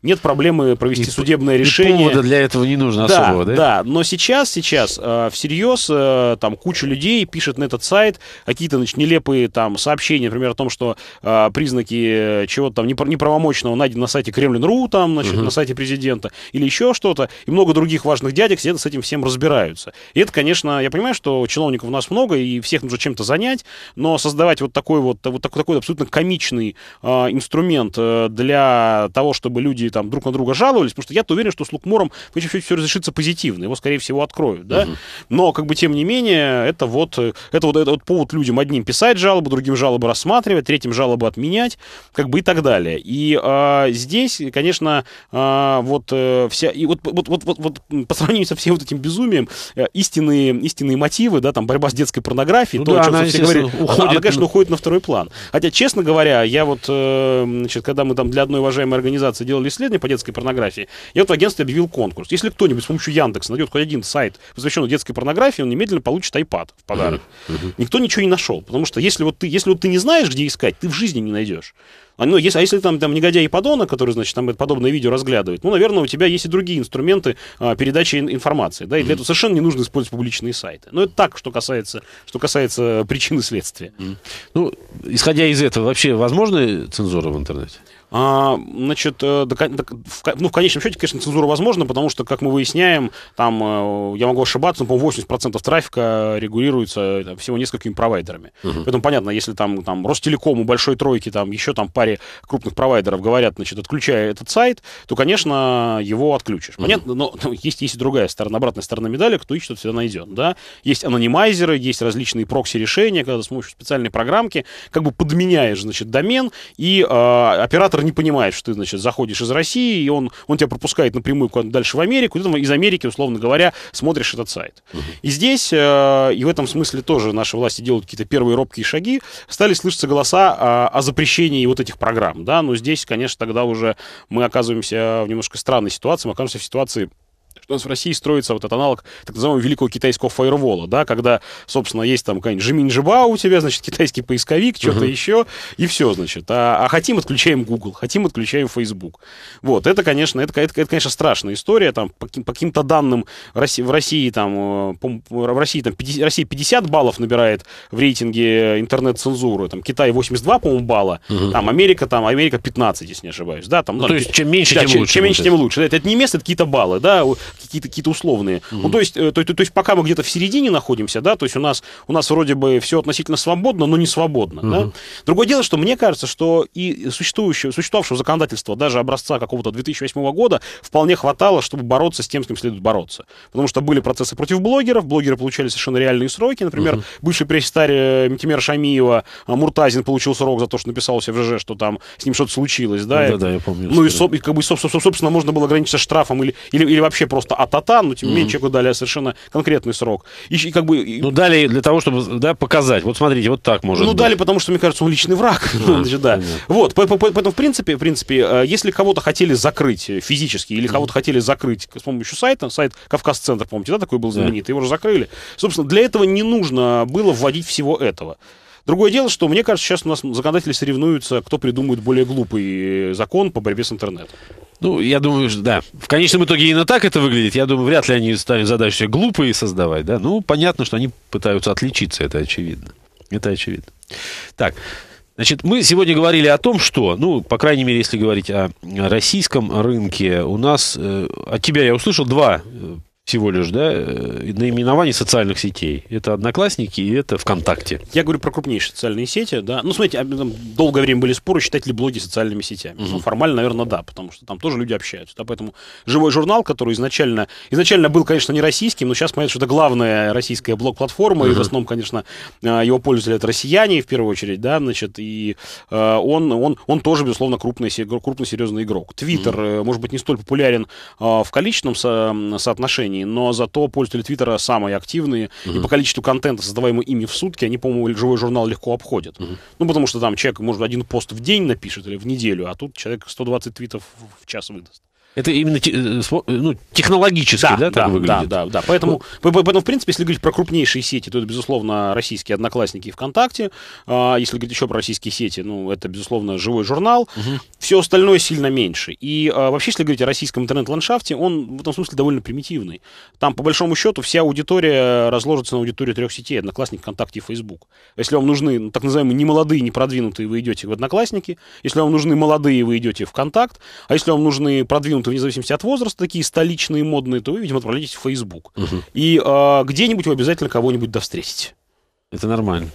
[SPEAKER 2] нет проблемы провести и судебное решение. повода для этого
[SPEAKER 1] не нужно да, особого, да? Да,
[SPEAKER 2] но сейчас, сейчас э, всерьез э, там куча людей пишет на этот сайт какие-то значит, нелепые там сообщения, например, о том, что э, признаки э, чего-то там неправомочного найден на сайте Кремлин.ру, там, значит, угу. на сайте президента или еще что-то, и много других важных дядек сидят с этим всем разбираются. И это, конечно, я понимаю, что чиновников у нас много, и всех нужно чем-то занять, но создавать вот такой вот, вот такой, такой абсолютно комичный э, инструмент э, для того, чтобы люди там друг на друга жаловались, пожаловались, потому что я-то уверен, что с Лукмором все, все разрешится позитивно, его, скорее всего, откроют, да. Угу. Но, как бы, тем не менее, это вот, э, это вот, это вот повод людям одним писать жалобу, другим жалобы рассматривать, третьим жалобы отменять, как бы и так далее. И э, здесь, конечно, э, вот э, вся, и вот, вот, вот, вот, вот по сравнению со всем вот этим безумием, э, истинные, истинные мотивы, да, там борьба с детской порнографией, ну, то, да, о чем она, все говорят, уходит, она, она, конечно, ну. уходит на второй план. Хотя, честно говоря, я вот, э, значит, когда мы там для одной уважаемой организации делали исследование по детской порнографии, порнографии. Я вот в агентстве объявил конкурс. Если кто-нибудь с помощью Яндекса найдет хоть один сайт, посвященный детской порнографии, он немедленно получит iPad в подарок. Uh-huh. Никто ничего не нашел, потому что если вот ты, если вот ты не знаешь, где искать, ты в жизни не найдешь. А, ну, если, а если там, там негодяй и подонок, который, значит, там подобное видео разглядывает, ну, наверное, у тебя есть и другие инструменты а, передачи информации, да, и для этого совершенно не нужно использовать публичные сайты. Но это так, что касается, что касается причины следствия. Ну, исходя из этого, вообще возможны цензура в интернете? А, значит, э, до, до, ну, в конечном счете, конечно, цензура возможна, потому что, как мы выясняем, там, э, я могу ошибаться, но, по-моему, 80% трафика регулируется там, э, всего несколькими провайдерами. Угу. Поэтому, понятно, если там, там Ростелекому, Большой тройки там, еще там паре крупных провайдеров говорят, значит, отключая этот сайт, то, конечно, его отключишь. Понятно, но ну, есть, есть и другая сторона, обратная сторона медали, кто ищет, тот всегда найдет, да. Есть анонимайзеры, есть различные прокси-решения, когда с помощью специальной программки как бы подменяешь, значит, домен, и э, оператор оператор не понимает, что ты, значит, заходишь из России, и он, он тебя пропускает напрямую куда дальше в Америку, и ты из Америки, условно говоря, смотришь этот сайт. Угу. И здесь, э, и в этом смысле тоже наши власти делают какие-то первые робкие шаги, стали слышаться голоса э, о запрещении вот этих программ, да, но здесь, конечно, тогда уже мы оказываемся в немножко странной ситуации, мы оказываемся в ситуации что у нас в России строится вот этот аналог так называемого великого китайского фаервола, да, когда, собственно, есть там какая-нибудь Жиминь-Жиба у тебя, значит, китайский поисковик, что-то uh-huh. еще, и все, значит. А, а хотим, отключаем Google, хотим, отключаем Facebook. Вот, это, конечно, это, это, это конечно, страшная история, там, по, по каким-то данным в России, в России там, э, в России, там, 50, Россия 50 баллов набирает в рейтинге интернет-цензуры, там, Китай 82, по-моему, балла, uh-huh. там, Америка, там, Америка 15, если не ошибаюсь, да, там... Ну, там, ну, то есть, чем меньше, да, тем чем, лучше. Чем меньше, тем лучше. Это, это не место, это какие-то баллы, да, какие-то какие условные. Mm-hmm. Ну, то есть, э, то, то, то есть, пока мы где-то в середине находимся, да, то есть у нас, у нас вроде бы все относительно свободно, но не свободно. Mm-hmm. Да? Другое дело, что мне кажется, что и существующего, существовавшего законодательства, даже образца какого-то 2008 года, вполне хватало, чтобы бороться с тем, с кем следует бороться. Потому что были процессы против блогеров, блогеры получали совершенно реальные сроки. Например, mm-hmm. бывший пресс-старь э, Митимер Шамиева, э, Муртазин получил срок за то, что написал себе в ЖЖ, что там с ним что-то случилось. Да, да, да
[SPEAKER 1] я помню. Ну и,
[SPEAKER 2] как бы, собственно, можно было ограничиться штрафом или, или, или вообще просто просто а-та-та, но тем не mm менее человеку дали совершенно конкретный срок.
[SPEAKER 1] И, и как бы... Ну, дали для того, чтобы да, показать. Вот смотрите, вот так
[SPEAKER 2] можно Ну, быть. дали, потому что, мне кажется, он личный враг. А, Значит, да. Вот, поэтому, в принципе, в принципе, э, если кого-то хотели закрыть физически или кого-то хотели закрыть с помощью сайта, сайт Кавказ Центр, помните, да, такой был знаменитый, его же закрыли. Собственно, для этого не нужно было вводить всего этого. Другое дело, что, мне кажется, сейчас у нас законодатели соревнуются, кто придумает более глупый закон по борьбе с
[SPEAKER 1] интернетом. Ну, я думаю, что, да. В конечном итоге именно так это выглядит. Я думаю, вряд ли они ставят задачу глупые создавать, да. Ну, понятно, что они пытаются отличиться, это очевидно. Это очевидно. Так, Значит, мы сегодня говорили о том, что, ну, по крайней мере, если говорить о российском рынке, у нас, э, от тебя я услышал два э, всего лишь, да, э, наименование социальных сетей. Это Одноклассники и это ВКонтакте. Я говорю про крупнейшие
[SPEAKER 2] социальные сети, да. Ну, смотрите, долгое время были споры, считать ли блоги социальными сетями. Угу. Ну, формально, наверное, да, потому что там тоже люди общаются. Да, поэтому живой журнал, который изначально, изначально был, конечно, не российским, но сейчас понятно, что это главная российская блог-платформа, угу. и в основном, конечно, а, его пользователи это россияне, в первую очередь, да, значит, и э, он, он, он тоже, безусловно, крупный, крупный серьезный игрок. Твиттер, угу. может быть, не столь популярен а, в количественном со соотношении, компании, но зато пользователи Твиттера самые активные, угу. и по количеству контента, создаваемого ими в сутки, они, по-моему, живой журнал легко обходят. Угу. Ну, потому что там человек, может, один пост в день напишет или в неделю, а тут человек 120 твитов в час выдаст. Это
[SPEAKER 1] именно э, э, ну, технологически, да, да, так да, выглядит? Да, да, да.
[SPEAKER 2] Поэтому, ну, поэтому, в принципе, если говорить про крупнейшие сети, то это, безусловно, российские Одноклассники и ВКонтакте. А, если говорить еще про российские сети, ну, это, безусловно, живой журнал. Угу. Все остальное сильно меньше. И а, вообще, если говорить о российском интернет-ландшафте, он в этом смысле довольно примитивный. Там, по большому счету, вся аудитория разложится на аудитории трех сетей. Одноклассник, ВКонтакте и Фейсбук. Если вам нужны ну, так называемые немолодые, непродвинутые, вы идете в Одноклассники. Если вам нужны молодые, вы идете в ВКонтакт. А если вам нужны продвинутые почему вне зависимости от возраста, такие столичные, модные, то вы, видимо, отправляетесь в Facebook. Угу.
[SPEAKER 1] И а, где-нибудь вы обязательно кого-нибудь да Это нормально.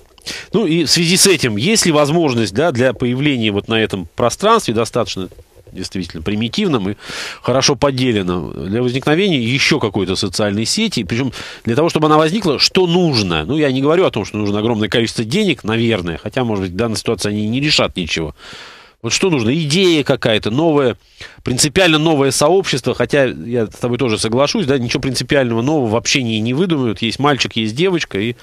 [SPEAKER 1] Ну и в связи с этим, есть ли возможность да, для появления вот на этом пространстве достаточно действительно примитивном и хорошо поделенном, для возникновения еще какой-то социальной сети. Причем для того, чтобы она возникла, что нужно? Ну, я не говорю о том, что нужно огромное количество денег, наверное, хотя, может быть, в данной ситуации они не решат ничего. Вот что нужно? Идея какая-то, новая, принципиально новое сообщество, хотя я с тобой тоже соглашусь, да, ничего принципиального нового в общении не выдумают. Есть мальчик, есть девочка, и,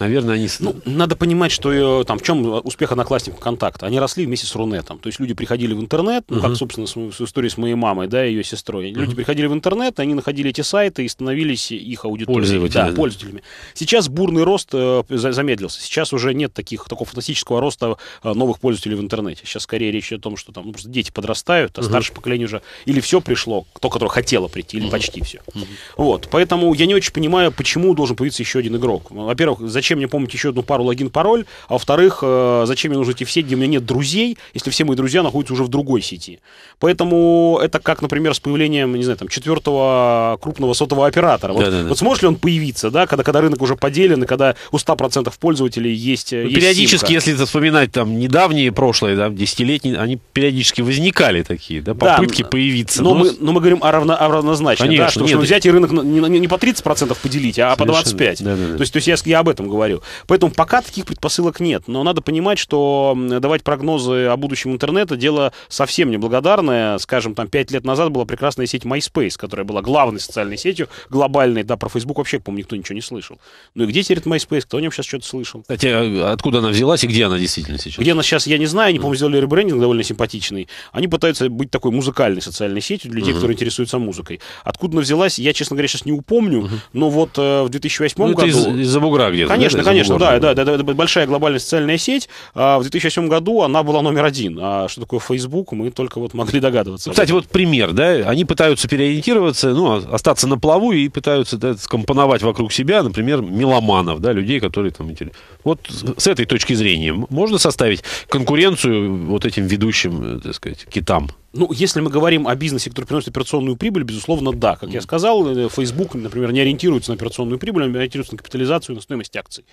[SPEAKER 1] наверное, они... Ну, надо понимать, что э,
[SPEAKER 2] там, в чем э, успех одноклассников Контакта. Они росли вместе с Рунетом. То есть люди приходили в интернет, ну, как, собственно, с, с историей с моей мамой, да, ее сестрой. Люди uh-huh. приходили в интернет, они находили эти сайты и становились их аудиториями. Пользователями. Да, пользователями. Сейчас бурный рост э, замедлился. Сейчас уже нет таких, такого фантастического роста э, новых пользователей в интернете. Сейчас скорее речь о том, что там ну, просто дети подрастают, а угу. старшее поколение уже или все пришло, то, которое хотело прийти, или угу. почти все. Угу. Вот, поэтому я не очень понимаю, почему должен появиться еще один игрок. Во-первых, зачем мне помнить еще одну пару логин-пароль, а во-вторых, э, зачем мне нужны эти все, где у меня нет друзей, если все мои друзья находятся уже в другой сети. Поэтому это как, например, с появлением, не знаю, там, четвертого крупного сотового оператора. Вот, вот сможет ли он появиться, да, когда, когда рынок уже поделен, и когда у 100% пользователей есть, э, ну, есть Периодически, симка.
[SPEAKER 1] если вспоминать там недавние прошлые, да, десятилетние они периодически возникали такие, да, попытки да, появиться. Но, но... Мы,
[SPEAKER 2] но мы говорим о, равно, о равнозначном, да, что, нет, что взять и рынок не, не, не по 30% поделить, а по 25%. Да, да, да. То есть, то есть я, я об этом говорю. Поэтому пока таких предпосылок нет, но надо понимать, что давать прогнозы о будущем интернета дело совсем неблагодарное. Скажем, там 5 лет назад была прекрасная сеть MySpace, которая была главной социальной сетью, глобальной, да, про Facebook вообще, по-моему, никто ничего не слышал. Ну и где теперь MySpace? Кто о нем сейчас что-то слышал?
[SPEAKER 1] Кстати, э, откуда она взялась и где она действительно сейчас? Где
[SPEAKER 2] она сейчас, я не знаю, не помню, сделали ребрендинг, довольно симпатичный, они пытаются быть такой музыкальной социальной сетью для людей, mm-hmm. которые интересуются музыкой. Откуда она взялась, я, честно говоря, сейчас не упомню, mm но вот э, в 2008 ну, году... Из- из-за
[SPEAKER 1] бугра где-то. Конечно, да, конечно, да,
[SPEAKER 2] да, да, да, большая глобальная социальная сеть. А в 2008 году она была номер один. А что такое Facebook, мы только вот могли догадываться. Ну, кстати,
[SPEAKER 1] вот пример, да, они пытаются переориентироваться, ну, а, остаться на плаву и пытаются да, скомпоновать вокруг себя, например, меломанов, да, людей, которые там... Вот с этой точки зрения можно составить конкуренцию вот этим ведущим, э, так сказать, китам. Ну, если мы
[SPEAKER 2] говорим о бизнесе, который приносит операционную прибыль, безусловно, да. Как я сказал, э, Facebook, например, не ориентируется на операционную прибыль, он а ориентируется на капитализацию, на стоимость акций.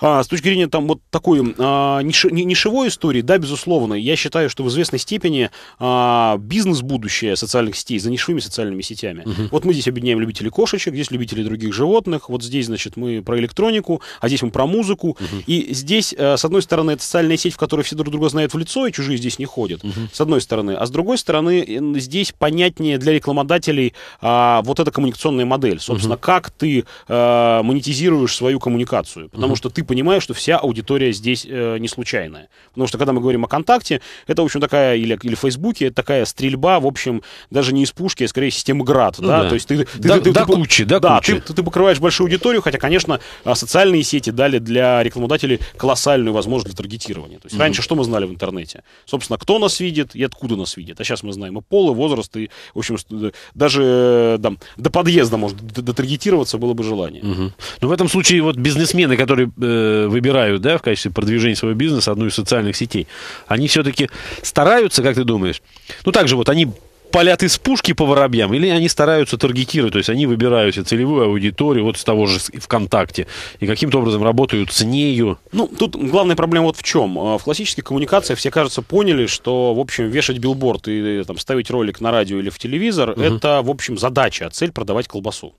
[SPEAKER 2] А, с точки зрения там вот такой а, ниш, нишевой истории, да, безусловно, я считаю, что в известной степени а, бизнес будущее социальных сетей за нишевыми социальными сетями. mm Вот мы здесь объединяем любителей кошечек, здесь любители других животных, вот здесь, значит, мы про электронику, а здесь мы про музыку. mm И здесь, э, с одной стороны, это социальная сеть, в которой все друг друга знают в лицо, и чужие здесь не ходят, mm с одной стороны, а с другой другой стороны, здесь понятнее для рекламодателей а, вот эта коммуникационная модель. Собственно, угу. как ты а, монетизируешь свою коммуникацию. Потому угу. что ты понимаешь, что вся аудитория здесь а, не случайная. Потому что, когда мы говорим о контакте, это, в общем, такая, или, или в Фейсбуке, это такая стрельба, в общем, даже не из пушки, а скорее система град. Ну да? то есть ты... ты, ты, да, кучи, да, да кучи. Ты, ты покрываешь большую аудиторию, хотя, конечно, а, социальные сети дали для рекламодателей колоссальную возможность для таргетирования. То есть угу. раньше что мы знали в интернете? Собственно, кто нас видит и откуда нас видит а сейчас мы знаем и пол, и возраст, и, в общем, э, даже э, там, до подъезда может дотаргетироваться было бы
[SPEAKER 1] желание. Угу. Ну, Но в этом случае вот бизнесмены, которые э, выбирают, да, в качестве продвижения своего бизнеса одну из социальных сетей, они все-таки стараются, как ты думаешь? Ну, также вот они палят из пушки по воробьям, или они стараются таргетировать, то есть они выбирают себе целевую аудиторию вот с того же ВКонтакте и каким-то образом работают с нею. Ну, тут главная проблема вот
[SPEAKER 2] в чем. А, в классических коммуникациях все, кажется, поняли, что, в общем, вешать билборд и э, там, ставить ролик на радио или в телевизор угу. это, в общем, задача, а цель продавать колбасу.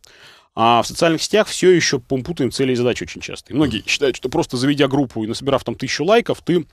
[SPEAKER 2] А в социальных сетях все еще путаем цели и задачи очень часто. И многие считают, что просто заведя группу и насобирав там тысячу лайков, ты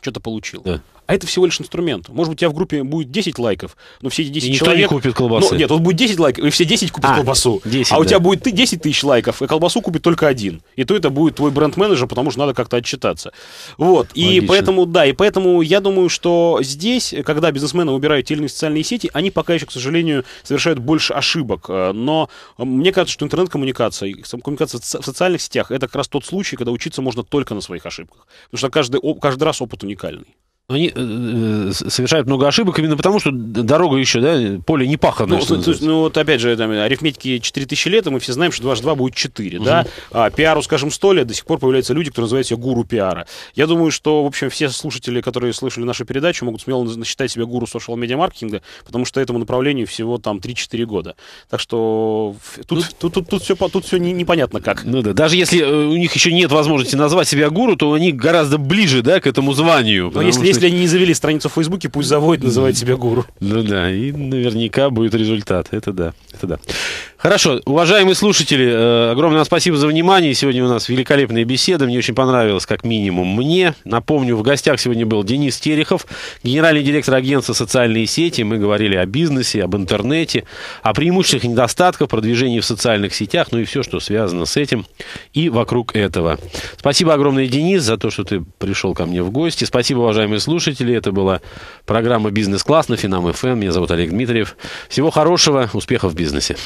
[SPEAKER 2] что-то получил. Да. А это всего лишь инструмент. Может быть, у тебя в группе будет 10 лайков, но все эти 10 и человек... не купит колбасы. Ну, нет, вот будет 10 лайков, и все 10 купят а, колбасу. 10, а у да. тебя будет ты 10 тысяч лайков, и колбасу купит только один. И то это будет твой бренд-менеджер, потому что надо как-то отчитаться. Вот. И поэтому, да, и поэтому я думаю, что здесь, когда бизнесмены убирают те или иные социальные сети, они пока еще, к сожалению, совершают больше ошибок. Э, но э, мне кажется, что интернет-коммуникация, коммуникация в социальных сетях, это как раз тот случай, когда учиться можно только на своих ошибках. Потому что каждый, каждый раз опыт уникальный
[SPEAKER 1] они э, э, совершают много ошибок именно потому, что дорога еще, да, поле не паханное. Ну, ну,
[SPEAKER 2] ну вот опять же, там, арифметики 4000 лет, и мы все знаем, что 2 2 будет 4, угу. да. А пиару, скажем, 100 лет, до сих пор появляются люди, которые называют себя гуру пиара. Я думаю, что, в общем, все слушатели, которые слышали нашу передачу, могут смело считать себя гуру социал медиа маркетинга, потому что этому направлению всего там 3-4 года. Так что тут, ну, тут, тут, тут все, тут все непонятно как. Ну да, даже если
[SPEAKER 1] э, у них еще нет возможности назвать себя гуру, то они гораздо ближе, да, к этому званию. Но если если они не завели страницу в Фейсбуке, пусть заводит, называет себя гуру. Ну да, и наверняка будет результат. Это да, это да. Хорошо, уважаемые слушатели, э, огромное вам спасибо за внимание. Сегодня у нас великолепная беседа, мне очень понравилось, как минимум мне. Напомню, в гостях сегодня был Денис Терехов, генеральный директор агентства «Социальные сети». Мы говорили о бизнесе, об интернете, о преимуществах и недостатках, продвижения в социальных сетях, ну и все, что связано с этим и вокруг этого. Спасибо огромное, Денис, за то, что ты пришел ко мне в гости. Спасибо, уважаемые слушатели. Это была программа «Бизнес-класс» на Финам-ФМ. Эм. Меня зовут Олег Дмитриев. Всего хорошего, успехов в бизнесе.